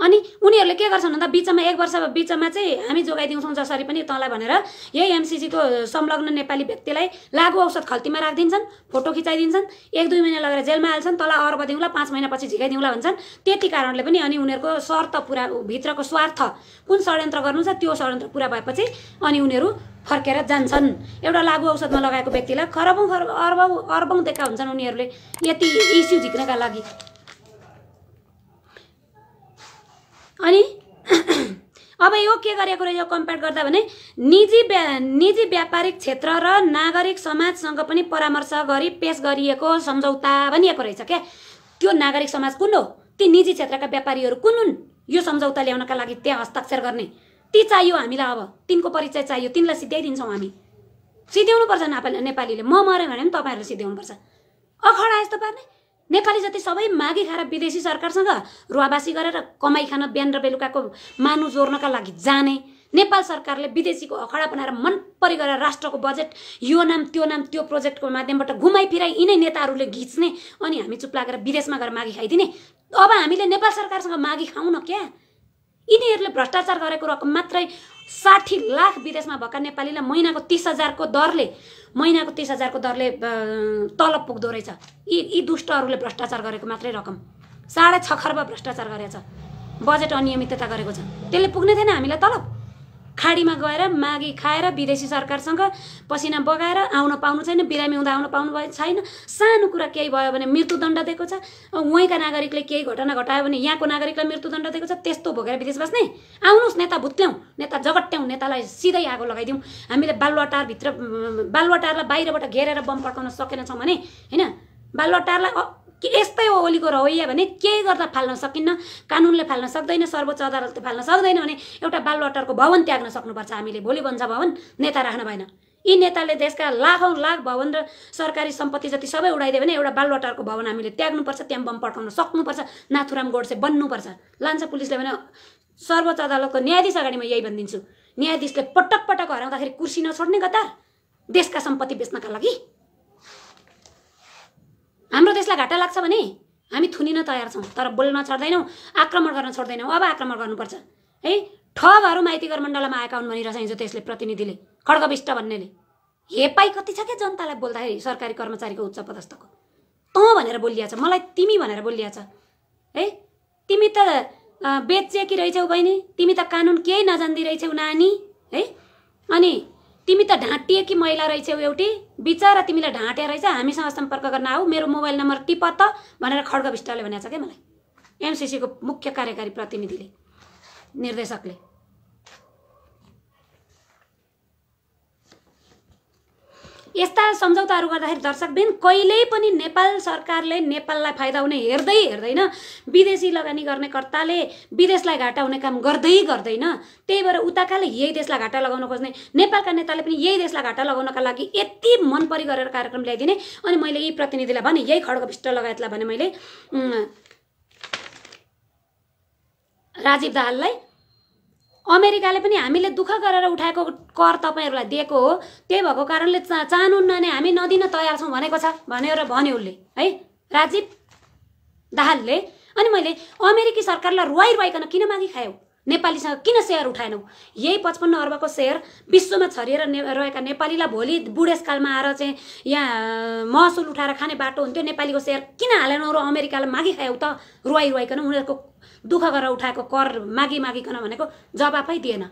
अनि उनीहरूले के गर्छन् भन्दा बिचमा एक वर्ष बिचमा चाहिँ हामी जोगाइदिउँछौँ जसरी पनि तँलाई भनेर यही एमसिसीको संलग्न नेपाली व्यक्तिलाई लागु औषध खल्तीमा राखिदिन्छन् फोटो खिचाइदिन्छन् एक दुई महिना लगेर जेलमा हाल्छन् तँलाई अर्ब दिउँला पाँच महिनापछि झिकाइदिउँला भन्छन् त्यति कारणले पनि अनि उनीहरूको शर्त पुरा भित्रको स्वार्थ कुन षड्यन्त्र गर्नु छ त्यो षड्यन्त्र पुरा भएपछि अनि उनीहरू फर्केर जान्छन् एउटा लागु औषधमा लगाएको व्यक्तिलाई खरबौँ खरब अर्बौँ अर्बौँ दिएका हुन्छन् उनीहरूले यति इस्यु झिक्नका लागि अनि अब यो के गरेको रहेछ कम्पेयर गर्दा भने निजी व्या निजी व्यापारिक क्षेत्र र नागरिक समाजसँग पनि परामर्श गरी पेस गरिएको सम्झौता भनिएको रहेछ क्या त्यो नागरिक समाज कुन हो ती निजी क्षेत्रका व्यापारीहरू कुन हुन् यो सम्झौता ल्याउनका लागि त्यहाँ हस्ताक्षर गर्ने ती चाहियो हामीलाई अब तिनको परिचय चाहियो तिनलाई सिध्याइदिन्छौँ हामी सिध्याउनुपर्छ नेपाली नेपालीले म मऱ्यो भने पनि तपाईँहरूले सिध्याउनुपर्छ अखडा यस्तो पार्ने नेपाली जति सबै मागी खाएर विदेशी सरकारसँग रुवाबासी गरेर कमाइ खान बिहान र बेलुकाको मानु जोड्नका लागि जाने नेपाल सरकारले विदेशीको अखडा बनाएर मन मनपरी गरेर राष्ट्रको बजेट यो नाम त्यो नाम त्यो प्रोजेक्टको माध्यमबाट घुमाइ फिराइ यिनै नेताहरूले घिच्ने अनि हामी चुप लागेर विदेशमा गएर मागी खाइदिने अब हामीले नेपाल सरकारसँग मागी खाउँ न क्या यिनीहरूले भ्रष्टाचार गरेको रकम मात्रै साठी लाख विदेशमा भएका नेपालीलाई महिनाको तिस हजारको दरले महिनाको तिस हजारको दरले तलब पुग्दो रहेछ यी यी दुष्टहरूले भ्रष्टाचार गरेको मात्रै रकम साढे छ खर्ब भ्रष्टाचार गरेको छ बजेट अनियमितता गरेको छ त्यसले पुग्ने थिएन हामीलाई तलब खाडीमा गएर मागी खाएर विदेशी सरकारसँग पसिना बगाएर आउन पाउनु छैन बिरामी हुँदा आउन पाउनु भए छैन सानो कुरा केही भयो भने मृत्युदण्ड दिएको छ उहीँका नागरिकले केही घटना घटायो भने यहाँको नागरिकलाई मृत्युदण्ड दिएको छ त्यस्तो भोगेर विदेश बस्ने आउनुहोस् नेता भुत्ल्याउँ नेता जगट्याउँ नेतालाई सिधै आगो लगाइदिउँ हामीले बालुवाटारभित्र बालुवाटारलाई बाहिरबाट घेरेर बम पड्काउन सकेनछौँ भने होइन बालुवाटारलाई कि यस्तै हो ओलीको रवैया भने केही गर्दा फाल्न सकिन्न कानुनले फाल्न सक्दैन सर्वोच्च अदालतले फाल्न सक्दैन भने एउटा बालवाटरको भवन त्याग्न सक्नुपर्छ हामीले भोलि भन्छ भवन नेता राख्न भएन यी नेताले देशका लाखौँ लाख भवन र सरकारी सम्पत्ति जति सबै उडाइदियो भने एउटा बालुवाटारको भवन हामीले त्याग्नुपर्छ त्यहाँ बम पड्काउन सक्नुपर्छ नाथुराम गोडसे बन्नुपर्छ लान्छ पुलिसले भने सर्वोच्च अदालतको न्यायाधीश अगाडि म यही भनिदिन्छु न्यायाधीशले पटक पटक हराउँदाखेरि कुर्सी नछोड्ने कतार देशका सम्पत्ति बेच्नका लागि हाम्रो देशलाई घाटा लाग्छ भने हामी थुनिन तयार छौँ तर बोल्न छोड्दैनौँ आक्रमण गर्न छोड्दैनौँ अब आक्रमण गर्नुपर्छ है ठबहरू माइतीगर मण्डलमा आएका हुन् भनिरहेछ हिजो त्यसले प्रतिनिधिले खड्गविष्ट भन्नेले हेपाई कति छ क्या जनतालाई बोल्दाखेरि सरकारी कर्मचारीको उच्च पदस्थको तँ भनेर बोलिया छ मलाई तिमी भनेर बोलिया छ है तिमी त बेचेकी रहेछौ बहिनी तिमी त कानुन केही नजान्दी रहेछौ नानी है अनि तिमी त कि महिला रहेछौ एउटी बिचरा तिमीलाई ढाँटे रहेछ हामीसँग सम्पर्क गर्न आऊ मेरो मोबाइल नम्बर टिप त भनेर खड्ग विष्टले भनेको छ क्या मलाई एमसिसीको मुख्य कार्यकारी प्रतिनिधिले निर्देशकले यस्ता सम्झौताहरू गर्दाखेरि दर्शकबिन कहिल्यै पनि नेपाल सरकारले नेपाललाई फाइदा हुने हेर्दै हेर्दैन विदेशी लगानी गर्ने कर्ताले विदेशलाई घाटा हुने काम गर्दै गर्दैन त्यही भएर उताकाले यही देशलाई घाटा लगाउन खोज्ने नेपालका नेताले पनि यही देशलाई घाटा लगाउनका लागि यति मन परि गरेर कार्यक्रम ल्याइदिने अनि मैले यही प्रतिनिधिलाई भने यही खड्ग विष्ट लगायतलाई भने मैले राजीव दाहाललाई अमेरिकाले पनि हामीले दुःख गरेर उठाएको कर तपाईँहरूलाई दिएको हो त्यही भएको कारणले चा चाहनुहुन्न नै हामी नदिन तयार छौँ भनेको छ भनेर भन्यो उसले है राजीव दाहालले अनि मैले अमेरिकी सरकारलाई रुवाइकन किन मागी खायौँ नेपालीसँग किन सेयर उठाएनौ यही पचपन्न अर्बको सेयर विश्वमा छरिएर ने रहेका नेपालीलाई भोलि बुढेसकालमा आएर चाहिँ यहाँ महसुल उठाएर खाने बाटो हुन्थ्यो नेपालीको सेयर किन हालेनौ र अमेरिकालाई मागी त त रुवाइकन उनीहरूको दुःख गरेर उठाएको कर मागी मागिकन भनेको जवाफै दिएन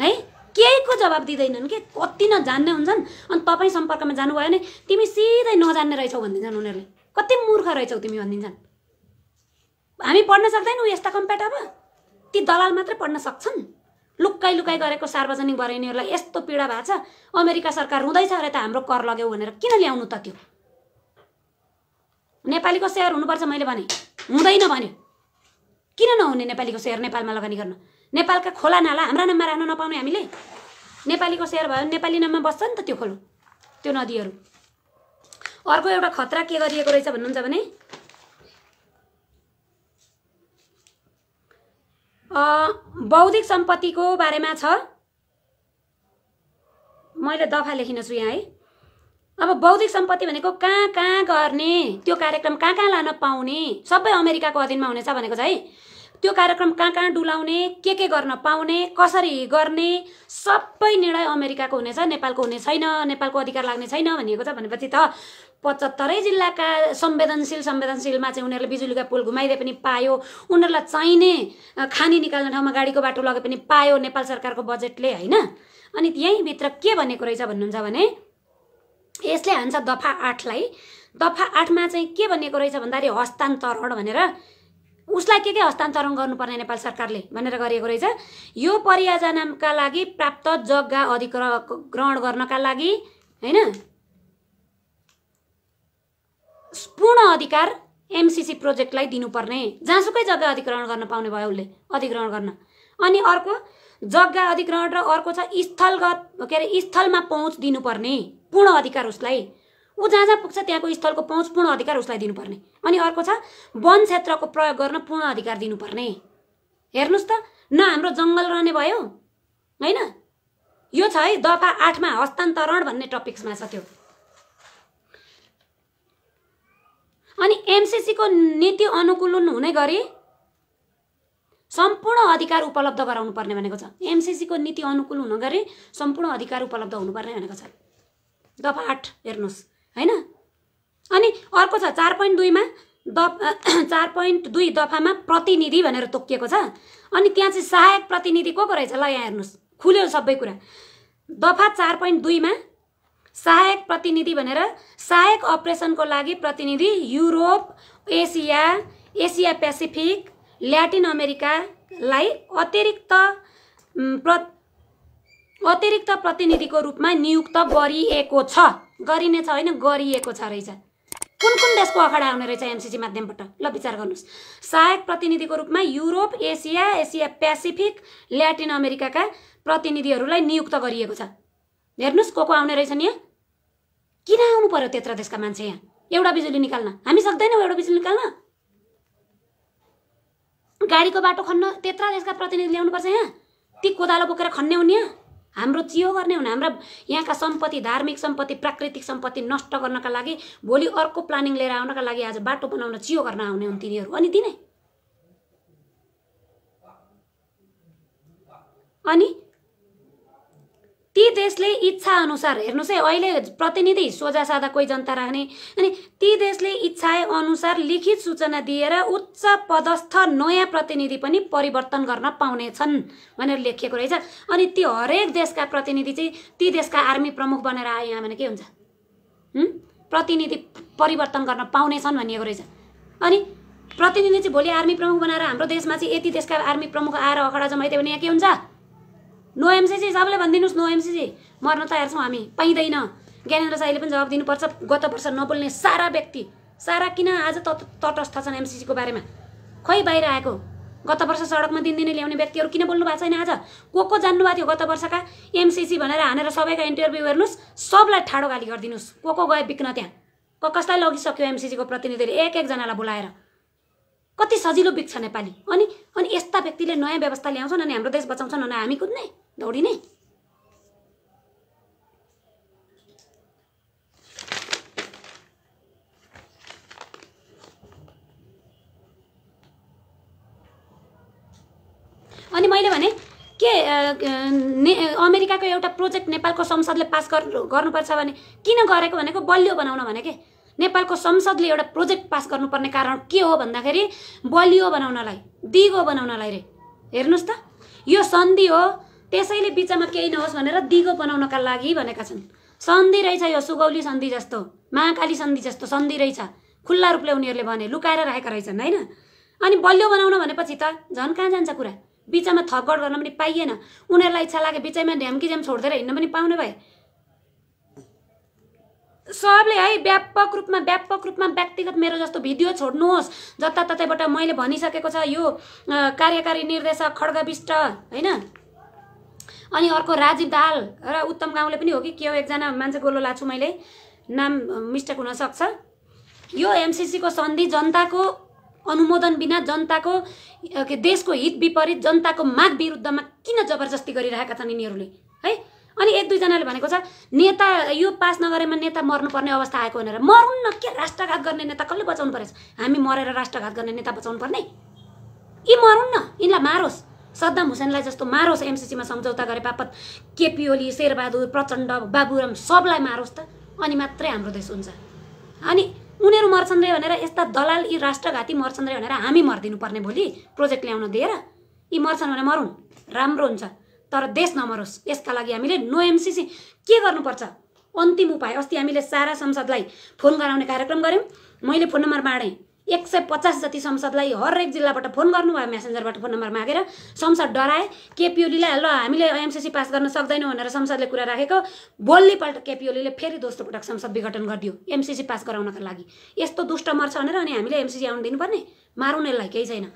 है केही को जवाब दिँदैनन् कि कति न जान्ने हुन्छन् अनि तपाईँ सम्पर्कमा जानुभयो भने तिमी सिधै नजान्ने रहेछौ भनिदिन्छन् उनीहरूले कति मूर्ख रहेछौ तिमी भनिदिन्छन् हामी पढ्न सक्दैनौ यस्ता कम्प्याट अब ती दलाल मात्रै पढ्न सक्छन् लुक्काइ लुकाइ गरेको सार्वजनिक बराइनीहरूलाई यस्तो पीडा भएको छ अमेरिका सरकार हुँदैछ अरे त हाम्रो कर लग्यौ भनेर किन ल्याउनु त त्यो नेपालीको सेयर हुनुपर्छ मैले भने हुँदैन भन्यो किन नहुने नेपालीको सेयर नेपालमा लगानी गर्न नेपालका खोला नाला हाम्रा नाममा राख्न नपाउने हामीले नेपालीको सेयर भयो भने नेपाली नाममा बस्छ नि त त्यो खोलो त्यो नदीहरू अर्को एउटा खतरा के गरिएको रहेछ भन्नुहुन्छ भने बौद्धिक सम्पत्तिको बारेमा छ मैले दफा लेखिन यहाँ है अब बौद्धिक सम्पत्ति भनेको कहाँ कहाँ गर्ने त्यो कार्यक्रम कहाँ कहाँ लान पाउने सबै अमेरिकाको अधीनमा हुनेछ भनेको छ है त्यो कार्यक्रम कहाँ कहाँ डुलाउने के के गर्न पाउने कसरी गर्ने सबै निर्णय अमेरिकाको हुनेछ नेपालको हुने छैन नेपालको अधिकार लाग्ने छैन भनिएको छ भनेपछि त पचहत्तरै जिल्लाका संवेदनशील संवेदनशीलमा चाहिँ उनीहरूले बिजुलीका पुल घुमाइदिए पनि पायो उनीहरूलाई चाहिने खानी निकाल्ने ठाउँमा गाडीको बाटो लगे पनि पायो नेपाल सरकारको बजेटले होइन अनि यहीँभित्र के भनेको रहेछ भन्नुहुन्छ भने यसले हान्छ दफा आठलाई दफा आठमा चाहिँ के भनिएको रहेछ भन्दाखेरि हस्तान्तरण भनेर उसलाई के के हस्तान्तरण गर्नुपर्ने नेपाल सरकारले भनेर गरिएको रहेछ यो परियोजनाका लागि प्राप्त जग्गा अधिकार ग्रहण गर्नका लागि होइन पूर्ण अधिकार एमसिसी प्रोजेक्टलाई दिनुपर्ने जहाँसुकै जग्गा अधिग्रहण गर्न पाउने भयो उसले अधिग्रहण गर्न अनि अर्को जग्गा अधिग्रहण र अर्को छ स्थलगत के अरे स्थलमा पहुँच दिनुपर्ने पूर्ण अधिकार उसलाई ऊ जहाँ जहाँ पुग्छ त्यहाँको स्थलको पहुँच पूर्ण अधिकार उसलाई दिनुपर्ने अनि अर्को छ वन क्षेत्रको प्रयोग गर्न पूर्ण अधिकार दिनुपर्ने हेर्नुहोस् त न हाम्रो जङ्गल रहने भयो होइन यो छ है दफा आठमा हस्तान्तरण भन्ने टपिक्समा छ त्यो अनि एमसिसीको नीति अनुकूलन हुने गरी सम्पूर्ण अधिकार उपलब्ध गराउनु पर्ने भनेको छ एमसिसीको नीति अनुकूल हुन गरी सम्पूर्ण अधिकार उपलब्ध हुनुपर्ने भनेको छ दफा आठ हेर्नुहोस् होइन अनि अर्को छ चार पोइन्ट दुईमा दफ चार पोइन्ट दुई दफामा प्रतिनिधि भनेर तोकिएको छ अनि त्यहाँ चाहिँ सहायक प्रतिनिधि को को रहेछ ल यहाँ हेर्नुहोस् खुल्यो सबै कुरा दफा चार पोइन्ट दुईमा सहायक प्रतिनिधि भनेर सहायक अपरेसनको लागि प्रतिनिधि Europe Asia Asia Pacific Latin अमेरिकालाई अतिरिक्त प्र अतिरिक्त प्रतिनिधिको रूपमा नियुक्त गरिएको छ गरिनेछ छ होइन गरिएको छ रहेछ कुन कुन देशको अखाडा आउने रहेछ एमसिसी माध्यमबाट ल विचार गर्नुहोस् सहायक प्रतिनिधिको रूपमा Europe Asia Asia Pacific Latin अमेरिकाका प्रतिनिधिहरूलाई नियुक्त गरिएको छ हेर्नुहोस् को को आउने रहेछन् यहाँ किन आउनु पर्यो त्यत्र देशका मान्छे यहाँ एउटा बिजुली निकाल्न हामी सक्दैनौँ एउटा बिजुली निकाल्न गाडीको बाटो खन्न त्यत्र देशका प्रतिनिधि ल्याउनुपर्छ यहाँ ती कोदालो बोकेर खन्ने हुन् यहाँ हाम्रो चियो गर्ने हुन् हाम्रा यहाँका सम्पत्ति धार्मिक सम्पत्ति प्राकृतिक सम्पत्ति नष्ट गर्नका लागि भोलि अर्को प्लानिङ लिएर आउनका लागि आज बाटो बनाउन चियो गर्न आउने हुन् तिनीहरू अनि दिने अनि ती देशले इच्छाअनुसार हेर्नुहोस् है अहिले प्रतिनिधि सोझा सोझासादा कोही जनता राख्ने अनि ती देशले इच्छा अनुसार लिखित सूचना दिएर उच्च पदस्थ नयाँ प्रतिनिधि पनि परिवर्तन गर्न पाउनेछन् भनेर लेखिएको रहेछ अनि ती हरेक देशका प्रतिनिधि चाहिँ ती देशका आर्मी प्रमुख बनेर आए यहाँ भने के हुन्छ प्रतिनिधि परिवर्तन गर्न पाउनेछन् भनिएको रहेछ अनि प्रतिनिधि चाहिँ भोलि आर्मी प्रमुख बनाएर हाम्रो देशमा चाहिँ यति देशका आर्मी प्रमुख आएर अखडा जमाइदियो भने यहाँ के हुन्छ नो एमसिसी सबले भनिदिनुहोस् नो एमसिसी मर्न तयार छौँ हामी पाइँदैन ज्ञानेन्द्र साईले पनि जवाब दिनुपर्छ गत वर्ष नबोल्ने सारा व्यक्ति सारा किन आज त तटस्थ छन् एमसिसीको बारेमा खै बाहिर आएको गत वर्ष सडकमा दिनदिनै ल्याउने व्यक्तिहरू किन बोल्नु भएको छैन आज को को जान्नुभएको थियो गत वर्षका एमसिसी भनेर हानेर सबैका इन्टरभ्यू हेर्नुहोस् सबलाई ठाडो गाली गरिदिनुहोस् को को गए बिक्न त्यहाँ क कसलाई लगिसक्यो एमसिसीको प्रतिनिधिले एक एकजनालाई बोलाएर कति सजिलो बिक्छ नेपाली अनि अनि यस्ता व्यक्तिले नयाँ व्यवस्था ल्याउँछन् अनि हाम्रो देश बचाउँछन् अनि हामी कुद्ने दौडिने अनि मैले भने के ने अमेरिकाको एउटा प्रोजेक्ट नेपालको संसदले पास गर्नुपर्छ भने किन गरेको भनेको बलियो बनाउन भने के नेपालको संसदले एउटा प्रोजेक्ट पास गर्नुपर्ने कारण के हो भन्दाखेरि बलियो बनाउनलाई दिगो बनाउनलाई रे हेर्नुहोस् त यो सन्धि हो त्यसैले बिचमा केही नहोस् भनेर दिगो बनाउनका लागि भनेका छन् सन्धि रहेछ यो सुगौली सन्धि जस्तो महाकाली सन्धि जस्तो सन्धि रहेछ खुल्ला रूपले उनीहरूले भने लुकाएर राखेका रहेछन् होइन अनि बलियो बनाउन भनेपछि त झन् कहाँ जान्छ कुरा बिचमा थकगड गर्न पनि पाइएन उनीहरूलाई इच्छा लाग्यो बिचैमा ढ्याम्की झ्याम छोडिदिएर हिँड्न पनि पाउने भए सबले है व्यापक रूपमा व्यापक रूपमा व्यक्तिगत मेरो जस्तो भिडियो छोड्नुहोस् जताततैबाट मैले भनिसकेको छ यो कार्यकारी निर्देशक खड्गविष्ट होइन अनि अर्को राजीव दाल र उत्तम गाउँले पनि हो कि के हो एकजना मान्छे गोलो लाछु मैले नाम मिस्टेक हुनसक्छ यो एमसिसीको सन्धि जनताको अनुमोदन बिना जनताको देशको हित विपरीत जनताको माग विरुद्धमा किन जबरजस्ती गरिरहेका छन् यिनीहरूले है अनि एक दुईजनाले भनेको छ नेता यो पास नगरेमा नेता मर्नुपर्ने अवस्था आएको भनेर मरुन् न के राष्ट्रघात गर्ने नेता कसले बचाउनु परेछ हामी मरेर राष्ट्रघात गर्ने नेता बचाउनु पर्ने यी मरुन् न यिनलाई मारोस् सद्दाम हुसेनलाई जस्तो मारोस् एमसिसीमा सम्झौता गरे बापत ओली शेरबहादुर प्रचण्ड बाबुराम सबलाई मारोस् त अनि मात्रै हाम्रो देश हुन्छ अनि उनीहरू मर्छन् रे भनेर यस्ता दलाल यी राष्ट्रघाती मर्छन् रे भनेर हामी मरिदिनु पर्ने भोलि प्रोजेक्ट ल्याउन दिएर यी मर्छन् भने मरुन् राम्रो हुन्छ तर देश नमरोस् यसका लागि हामीले नो एमसिसी के गर्नुपर्छ अन्तिम उपाय अस्ति हामीले सारा संसदलाई फोन गराउने कार्यक्रम गऱ्यौँ मैले फोन नम्बर बाँडेँ एक सय पचास जति संसदलाई हरेक जिल्लाबाट फोन गर्नुभयो म्यासेन्जरबाट फोन नम्बर मागेर संसद डराए केपी केपिओलीलाई ल हामीले एमसिसी पास गर्न सक्दैनौँ भनेर संसदले कुरा राखेको केपी ओलीले फेरि दोस्रो पटक संसद विघटन गरिदियो एमसिसी पास गराउनका लागि यस्तो दुष्ट मर्छ भनेर अनि हामीले एमसिसी आउनु दिनुपर्ने मारौँ यसलाई केही छैन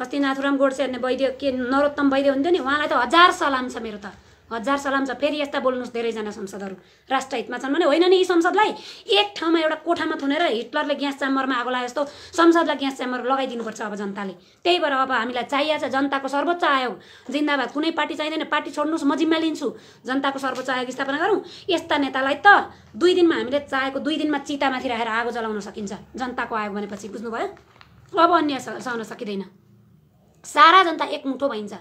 अस्ति नाथुराम गोडसे भन्ने वैद्य के नरोत्तम वैद्य हुन्थ्यो नि उहाँलाई त हजार सलाम छ मेरो त हजार सलाम छ फेरि यस्ता बोल्नुहोस् धेरैजना संसदहरू राष्ट्रहितमा छन् भने होइन नि यी संसदलाई एक ठाउँमा एउटा कोठामा थुनेर हिटलरले ग्यास च्याम्बरमा आगो लाग्यो जस्तो संसदलाई ग्यास च्याम्बर लगाइदिनुपर्छ अब जनताले त्यही भएर अब हामीलाई चाहिएको छ जनताको सर्वोच्च आयोग जिन्दाबाद कुनै पार्टी चाहिँदैन पार्टी छोड्नुहोस् म जिम्मा लिन्छु जनताको सर्वोच्च आयोग स्थापना गरौँ यस्ता नेतालाई त दुई दिनमा हामीले चाहेको दुई दिनमा चितामाथि राखेर आगो जलाउन सकिन्छ जनताको आयोग भनेपछि बुझ्नुभयो अब अन्य सहन सकिँदैन सारा जनता एकमुठो भइन्छ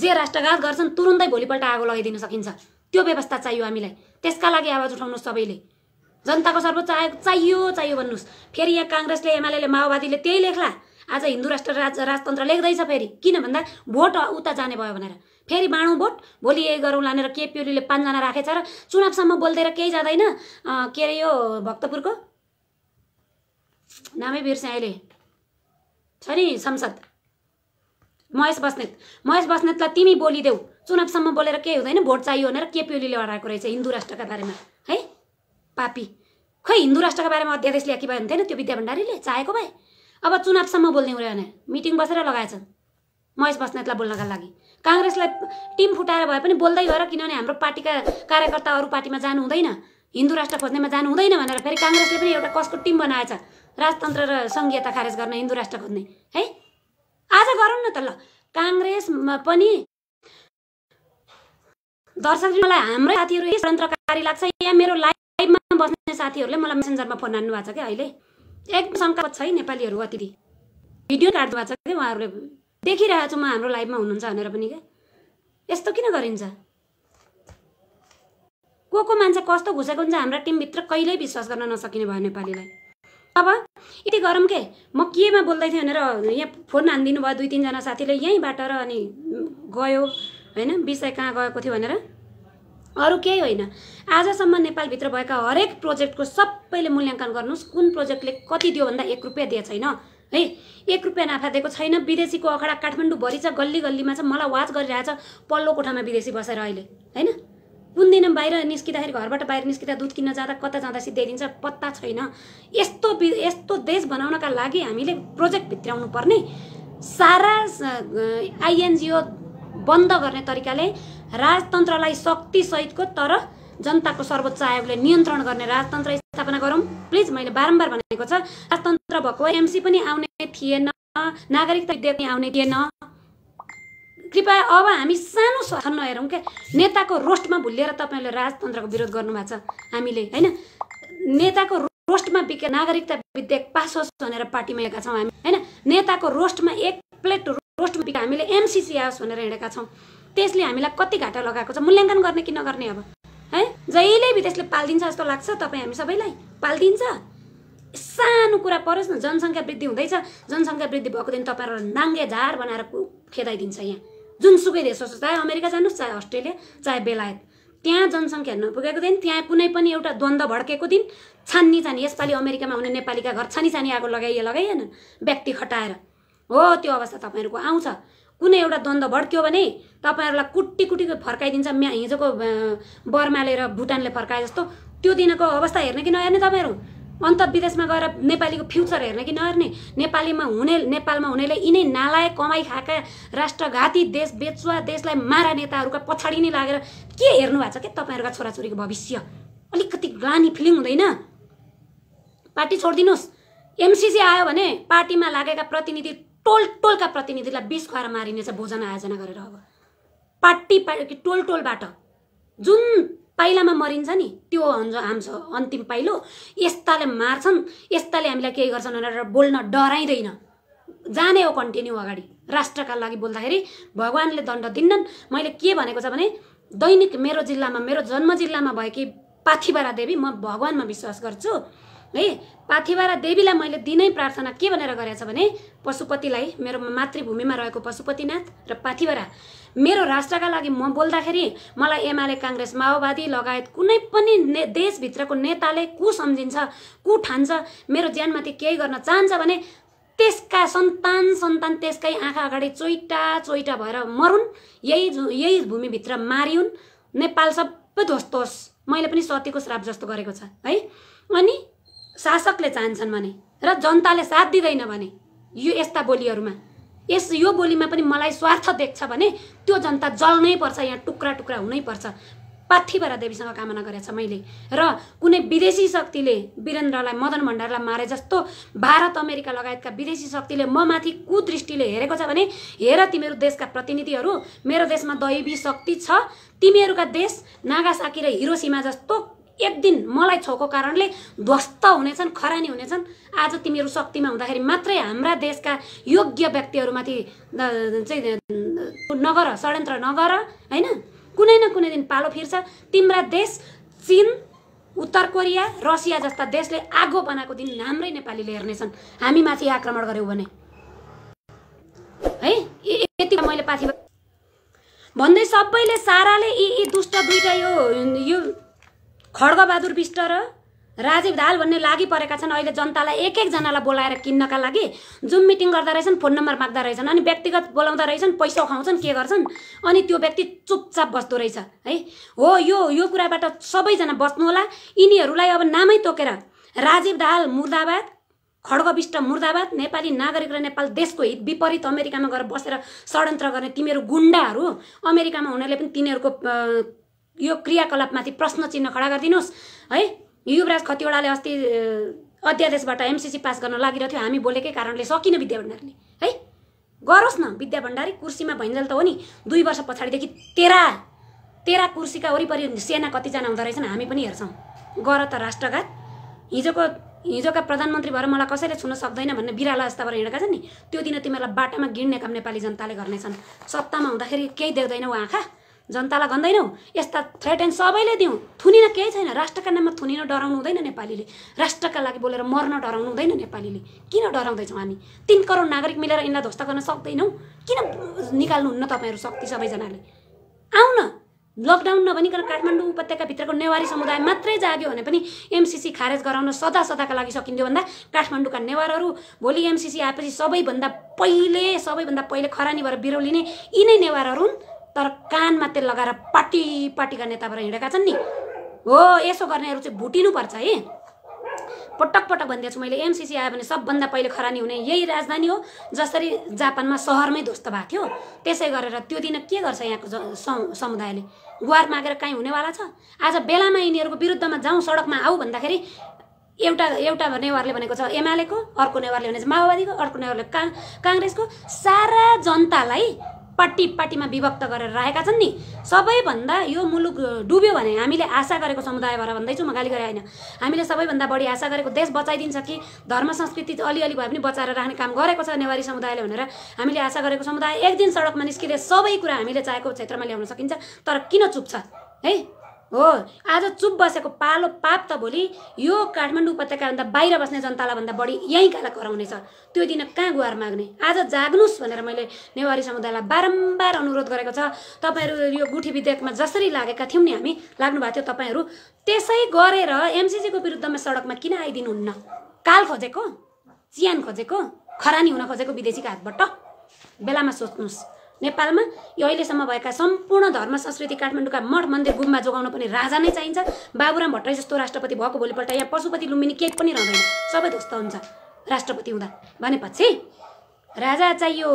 जे राष्ट्रघात गर्छन् तुरुन्तै भोलिपल्ट आगो लगाइदिन सकिन्छ त्यो व्यवस्था चाहियो हामीलाई त्यसका लागि आवाज उठाउनुहोस् सबैले जनताको सर्वोच्च आयोग चाहियो चाहियो भन्नुहोस् फेरि यहाँ काङ्ग्रेसले एमाले माओवादीले त्यही लेख्ला आज हिन्दू राष्ट्र राज राजतन्त्र लेख्दैछ फेरि किन भन्दा भोट उता जाने भयो भनेर फेरि बाँडौँ भोट भोलि यही गरौँ लानेर ओलीले पाँचजना राखेछ र चुनावसम्म बोल्दै केही जाँदैन के अरे यो भक्तपुरको नामै बिर्सेँ अहिले छ नि संसद महेश बस्नेत महेश बस्नेतलाई तिमी बोलिदेऊ चुनावसम्म बोलेर केही हुँदैन भोट चाहियो भनेर केपिओलीले हराएको रहेछ हिन्दू राष्ट्रका बारेमा है पापी खै हिन्दू राष्ट्रका बारेमा अध्यादेश ल्याएको भए हुन्थेन त्यो विद्या भण्डारीले चाहेको भए अब चुनावसम्म बोल्ने हुँदैन भने मिटिङ बसेर लगाएछ महेश बस्नेतलाई बोल्नका लागि काङ्ग्रेसलाई टिम फुटाएर भए पनि बोल्दै गएर किनभने हाम्रो पार्टीका कार्यकर्ता अरू पार्टीमा जानु हुँदैन हिन्दू राष्ट्र खोज्नेमा जानु हुँदैन भनेर फेरि काङ्ग्रेसले पनि एउटा कसको टिम बनाएछ राजतन्त्र र सङ्घीयता खारेज गर्न हिन्दू राष्ट्र खोज्ने है आज गरौँ न त ल काङ्ग्रेसमा पनि दर्शकजी मलाई हाम्रै साथीहरू यन्त्रकारी लाग्छ यहाँ मेरो लाइभमा बस्ने साथीहरूले मलाई मेसेन्जरमा फोन हान्नु भएको छ क्या अहिले एकदम शङ्का छ है नेपालीहरू अतिथि भिडियो काट्नु भएको छ क्या उहाँहरूले देखिरहेको छु म हाम्रो लाइभमा हुनुहुन्छ भनेर पनि क्या यस्तो किन गरिन्छ को को मान्छे कस्तो घुसेको हुन्छ हाम्रा टिमभित्र कहिल्यै विश्वास गर्न नसकिने भयो नेपालीलाई अब यति गरम के म केमा बोल्दै थिएँ भनेर यहाँ फोन हानिदिनु भयो दुई तिनजना साथीले यहीँबाट र अनि गयो होइन विषय कहाँ गएको थियो भनेर अरू केही होइन आजसम्म नेपालभित्र भएका हरेक प्रोजेक्टको सबैले मूल्याङ्कन गर्नुहोस् कुन प्रोजेक्टले कति दियो भन्दा एक रुपियाँ दिएको छैन है एक रुपियाँ नाफा दिएको छैन विदेशीको अखडा काठमाडौँभरि छ गल्ली गल्लीमा छ मलाई वाच गरिरहेछ पल्लो कोठामा विदेशी बसेर अहिले होइन कुन दिन बाहिर निस्किँदाखेरि घरबाट बाहिर निस्किँदा दुध किन्न जाँदा कता जाँदा सिद्धाइदिन्छ पत्ता छैन यस्तो यस्तो देश बनाउनका लागि हामीले प्रोजेक्ट भित्राउनु पर्ने सारा आइएनजिओ बन्द गर्ने तरिकाले राजतन्त्रलाई शक्तिसहितको तर जनताको सर्वोच्च आयोगले नियन्त्रण गर्ने राजतन्त्र स्थापना गरौँ प्लिज मैले बारम्बार भनेको छ राजतन्त्र भएको एमसी पनि आउने थिएन नागरिकता आउने थिएन कृपया अब हामी सानो सर नहेरौँ क्या नेताको रोस्टमा भुलिएर तपाईँले राजतन्त्रको विरोध गर्नुभएको छ हामीले होइन नेताको रोस्टमा बिक नागरिकता विधेयक पास होस् भनेर पार्टीमा हिँडेका छौँ हामी होइन नेताको रोस्टमा एक प्लेट रोस्टमा बिका हामीले एमसिसी आओस् भनेर हिँडेका छौँ त्यसले हामीलाई कति घाटा लगाएको छ मूल्याङ्कन गर्ने कि नगर्ने अब है जहिले विदेशले पालिदिन्छ जस्तो लाग्छ तपाईँ हामी सबैलाई पालिदिन्छ सानो कुरा परोस् न जनसङ्ख्या वृद्धि हुँदैछ जनसङ्ख्या वृद्धि भएको दिन तपाईँहरू नाङ्गे झार बनाएर खेदाइदिन्छ यहाँ जुनसुकै देश होस् चाहे अमेरिका जानुहोस् चाहे अस्ट्रेलिया चाहे बेलायत त्यहाँ जनसङ्ख्या नपुगेको दिन त्यहाँ कुनै पनि एउटा द्वन्द्व भड्केको दिन छानी छानी यसपालि अमेरिकामा हुने नेपालीका घर छानी छानी आगो लगाइए लगाइएन व्यक्ति खटाएर हो त्यो अवस्था तपाईँहरूको आउँछ कुनै एउटा द्वन्द्व भड्क्यो भने तपाईँहरूलाई कुट्टी कुट्टी फर्काइदिन्छ म्या हिजोको बर्माले र भुटानले फर्काए जस्तो त्यो दिनको अवस्था हेर्ने कि नहेर्ने तपाईँहरू अन्त विदेशमा गएर नेपालीको फ्युचर हेर्ने कि नहेर्ने नेपालीमा हुने नेपालमा हुनेले यिनै नालायक कमाइ खाएका राष्ट्रघाती देश बेचुवा देशलाई मारा नेताहरूका पछाडि नै लागेर के हेर्नु भएको छ क्या तपाईँहरूका छोराछोरीको भविष्य अलिकति ग्लानी फिलिङ हुँदैन पार्टी छोडिदिनुहोस् एमसिसी आयो भने पार्टीमा लागेका प्रतिनिधि टोल टोलका प्रतिनिधिलाई बिस खुवाएर मारिनेछ भोजन आयोजना गरेर अब पार्टी पार्टी टोल टोलबाट जुन पाइलामा मरिन्छ नि त्यो हन्ज हाम्छ अन्तिम पाइलो यस्ताले मार्छन् यस्ताले हामीलाई केही गर्छन् भनेर बोल्न डराइँदैन जाने हो कन्टिन्यू अगाडि राष्ट्रका लागि बोल्दाखेरि भगवान्ले दण्ड दिन्नन् मैले के भनेको छ भने दैनिक मेरो जिल्लामा मेरो जन्म जिल्लामा भएकी पाथिबारा देवी म भगवान्मा विश्वास गर्छु है पाथिवारा र देवीलाई मैले दिनै प्रार्थना के भनेर गरेको छ भने पशुपतिलाई मेरो मातृभूमिमा रहेको पशुपतिनाथ र पाथिवारा मेरो राष्ट्रका लागि म बोल्दाखेरि मलाई एमाले काङ्ग्रेस माओवादी लगायत कुनै पनि ने देशभित्रको नेताले कु सम्झिन्छ कु ठान्छ मेरो ज्यानमाथि केही गर्न चाहन्छ भने त्यसका सन्तान सन्तान त्यसकै आँखा अगाडि चोइटा चोइटा भएर मरुन् यही यही भूमिभित्र मारिउन् नेपाल सबै ध्वस्त होस् मैले पनि सतीको श्राप जस्तो गरेको छ है अनि शासकले चाहन्छन् भने र जनताले साथ दिँदैन भने यो यस्ता बोलीहरूमा यस यो बोलीमा पनि मलाई स्वार्थ देख्छ भने त्यो जनता जल्नै पर्छ यहाँ टुक्रा टुक्रा हुनै हुनैपर्छ पार्थिभरा देवीसँग कामना गरेछ मैले र कुनै विदेशी शक्तिले वीरेन्द्रलाई मदन भण्डारलाई मारे जस्तो भारत अमेरिका लगायतका विदेशी शक्तिले म माथि कुदृष्टिले हेरेको छ भने हेर तिमीहरू देशका प्रतिनिधिहरू मेरो देशमा दैवी शक्ति छ तिमीहरूका देश नागासाकी र हिरोसीमा जस्तो एक दिन मलाई छोको कारणले ध्वस्त हुनेछन् खरानी हुनेछन् आज तिमीहरू शक्तिमा हुँदाखेरि मात्रै हाम्रा देशका योग्य व्यक्तिहरूमाथि चाहिँ नगर षड्यन्त्र नगर होइन कुनै न कुनै दिन पालो फिर्छ तिम्रा देश चिन उत्तर कोरिया रसिया जस्ता देशले आगो बनाएको दिन हाम्रै नेपालीले हेर्नेछन् हामी माथि आक्रमण गऱ्यौँ भने है यति मैले पाथि भन्दै सबैले साराले यी यी दुष्ट दुइटा यो यो खड्गबहादुर विष्ट र राजीव दाल भन्ने लागि परेका छन् अहिले जनतालाई एक एकजनालाई बोलाएर किन्नका लागि जुम मिटिङ गर्दा रहेछन् फोन नम्बर माग्दा रहेछन् अनि व्यक्तिगत बोलाउँदा रहेछन् पैसा उखाउँछन् के गर्छन् अनि त्यो व्यक्ति चुपचाप बस्दो रहेछ है हो यो यो कुराबाट सबैजना होला यिनीहरूलाई अब नामै तोकेर राजीव दाल मुर्दाबाद खड्ग विष्ट मुर्दाबाद नेपाली नागरिक र नेपाल देशको हित विपरीत अमेरिकामा गएर बसेर षड्यन्त्र गर्ने तिमीहरू गुन्डाहरू अमेरिकामा हुनाले पनि तिनीहरूको यो क्रियाकलापमाथि प्रश्न चिन्ह खडा गरिदिनुहोस् है युवराज खतिवडाले अस्ति अध्यादेशबाट एमसिसी पास गर्न लागिरहेको थियो हामी बोलेकै कारणले सकिनँ विद्या भण्डारीले है गरोस् न विद्या भण्डारी कुर्सीमा भइन्जेल त हो नि दुई वर्ष पछाडिदेखि तेह्र तेह्र कुर्सीका वरिपरि सेना कतिजना हुँदो रहेछन् हामी पनि हेर्छौँ गर त राष्ट्रघात हिजोको हिजोका प्रधानमन्त्री भएर मलाई कसैले छुन सक्दैन भन्ने जस्ता भएर हिँडेका छन् नि त्यो दिन तिमीहरूलाई बाटामा गिड्ने काम नेपाली जनताले गर्नेछन् सत्तामा हुँदाखेरि केही देख्दैन देख्दैनौ आँखा जनतालाई भन्दैनौँ यस्ता थ्रेट एन्ड सबैले दिउँ थुनिन केही छैन राष्ट्रका नाममा थुनिन डराउनु हुँदैन नेपालीले राष्ट्रका लागि बोलेर मर्न डराउनु हुँदैन नेपालीले किन डराउँदैछौँ हामी तिन करोड नागरिक मिलेर यिनलाई ध्वस्त गर्न सक्दैनौँ किन निकाल्नुहुन्न तपाईँहरू शक्ति सबैजनाले आउन न लकडाउन नभनिकन काठमाडौँ उपत्यकाभित्रको नेवारी समुदाय मात्रै जाग्यो भने पनि एमसिसी खारेज गराउन सदा सदाका लागि सकिन्थ्यो भन्दा काठमाडौँका नेवारहरू भोलि एमसिसी आएपछि सबैभन्दा पहिले सबैभन्दा पहिले खरानी भएर बिरौलिने यिनै नेवारहरू हुन् तर कानमा तेल लगाएर पार्टी पार्टीका नेताबाट हिँडेका छन् नि हो यसो गर्नेहरू चाहिँ भुटिनुपर्छ है पटक पटक भनिदिएको छु मैले एमसिसी आयो भने सबभन्दा पहिले खरानी हुने यही राजधानी हो जसरी जापानमा सहरमै ध्वस्त भएको थियो त्यसै गरेर त्यो दिन के गर्छ यहाँको समुदायले गुहार मागेर कहीँ हुनेवाला छ आज बेलामा यिनीहरूको विरुद्धमा जाउँ सडकमा आऊ भन्दाखेरि एउटा एउटा नेवारले भनेको छ एमालेको अर्को नेवारले भनेको छ माओवादीको अर्को नेवारले काङ काङ्ग्रेसको सारा जनतालाई पार्टी पार्टीमा विभक्त गरेर राखेका छन् नि सबैभन्दा यो मुलुक डुब्यो भने हामीले आशा गरेको समुदाय भएर भन्दैछु म गाली गरे होइन हामीले सबैभन्दा बढी आशा गरेको देश बचाइदिन्छ कि धर्म संस्कृति अलिअलि भए पनि बचाएर राख्ने काम गरेको छ नेवारी समुदायले भनेर हामीले आशा गरेको समुदाय एक दिन सडकमा निस्किँदै सबै कुरा हामीले चाहेको क्षेत्रमा ल्याउन सकिन्छ तर किन चुप छ है हो आज चुप बसेको पालो पाप त भोलि यो काठमाडौँ उपत्यकाभन्दा बाहिर बस्ने जनतालाई भन्दा बढी यहीँ काला कराउनेछ त्यो दिन कहाँ गुहार माग्ने आज जाग्नुहोस् भनेर मैले नेवारी समुदायलाई बारम्बार अनुरोध गरेको छ तपाईँहरू यो गुठी विधेयकमा जसरी लागेका थियौँ नि हामी लाग्नु भएको थियो तपाईँहरू त्यसै गरेर एमसिसीको विरुद्धमा सडकमा किन आइदिनुहुन्न काल खोजेको चियान खोजेको खरानी हुन खोजेको विदेशीको हातबाट बेलामा सोच्नुहोस् नेपालमा यो अहिलेसम्म भएका सम्पूर्ण धर्म संस्कृति काठमाडौँका मठ मन्दिर गुम्बा जोगाउन पनि राजा नै चाहिन्छ बाबुराम भट्टराई जस्तो राष्ट्रपति भएको भोलिपल्ट यहाँ पशुपति लुम्बिनी केही पनि रहँदैन सबै ध्वस्त हुन्छ राष्ट्रपति हुँदा भनेपछि राजा चाहियो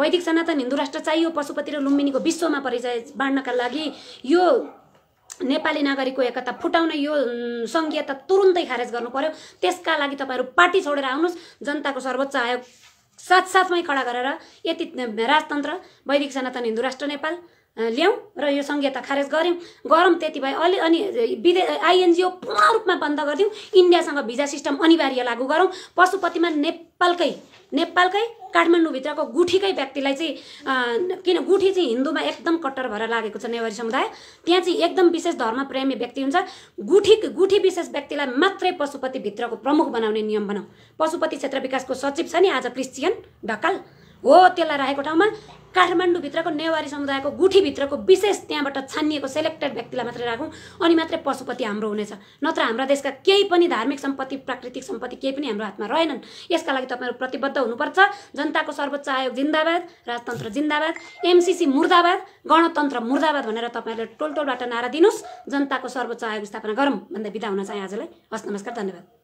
वैदिक सनातन हिन्दू राष्ट्र चाहियो पशुपति र लुम्बिनीको विश्वमा परिचय बाँड्नका लागि यो नेपाली नागरिकको एकता फुटाउने यो सङ्घीयता तुरुन्तै खारेज गर्नु पर्यो त्यसका लागि तपाईँहरू पार्टी छोडेर आउनुहोस् जनताको सर्वोच्च आयोग साथसाथमै खडा गरेर यति राजतन्त्र वैदिक सनातन हिन्दू राष्ट्र नेपाल ल्याउँ र यो संहिता खारेज गऱ्यौँ गरौँ त्यति भए अलि अनि विदे आइएनजिओ पूर्ण रूपमा बन्द गरिदिउँ इन्डियासँग भिजा सिस्टम अनिवार्य लागू गरौँ पशुपतिमा नेपालकै नेपालकै काठमाडौँभित्रको गुठीकै व्यक्तिलाई चाहिँ किन गुठी चाहिँ हिन्दूमा एकदम कट्टर भएर लागेको छ नेवारी समुदाय त्यहाँ चाहिँ एकदम विशेष धर्मप्रेमी व्यक्ति हुन्छ गुठी गुठी विशेष व्यक्तिलाई मात्रै पशुपतिभित्रको प्रमुख बनाउने नियम बनाऊ पशुपति क्षेत्र विकासको सचिव छ नि आज क्रिस्चियन ढकाल हो त्यसलाई राखेको ठाउँमा काठमाडौँभित्रको नेवारी समुदायको गुठीभित्रको विशेष त्यहाँबाट छानिएको सेलेक्टेड व्यक्तिलाई मात्रै राखौँ अनि मात्रै पशुपति हाम्रो हुनेछ नत्र हाम्रा देशका केही पनि धार्मिक सम्पत्ति प्राकृतिक सम्पत्ति केही पनि हाम्रो हातमा रहेनन् यसका लागि तपाईँहरू प्रतिबद्ध हुनुपर्छ जनताको सर्वोच्च आयोग जिन्दाबाद राजतन्त्र जिन्दाबाद एमसिसी मुर्दाबाद गणतन्त्र मुर्दाबाद भनेर टोल टोलटोलबाट नारा दिनुहोस् जनताको सर्वोच्च आयोग स्थापना गरौँ भन्दा बिदा हुन चाहे आजलाई हस् नमस्कार धन्यवाद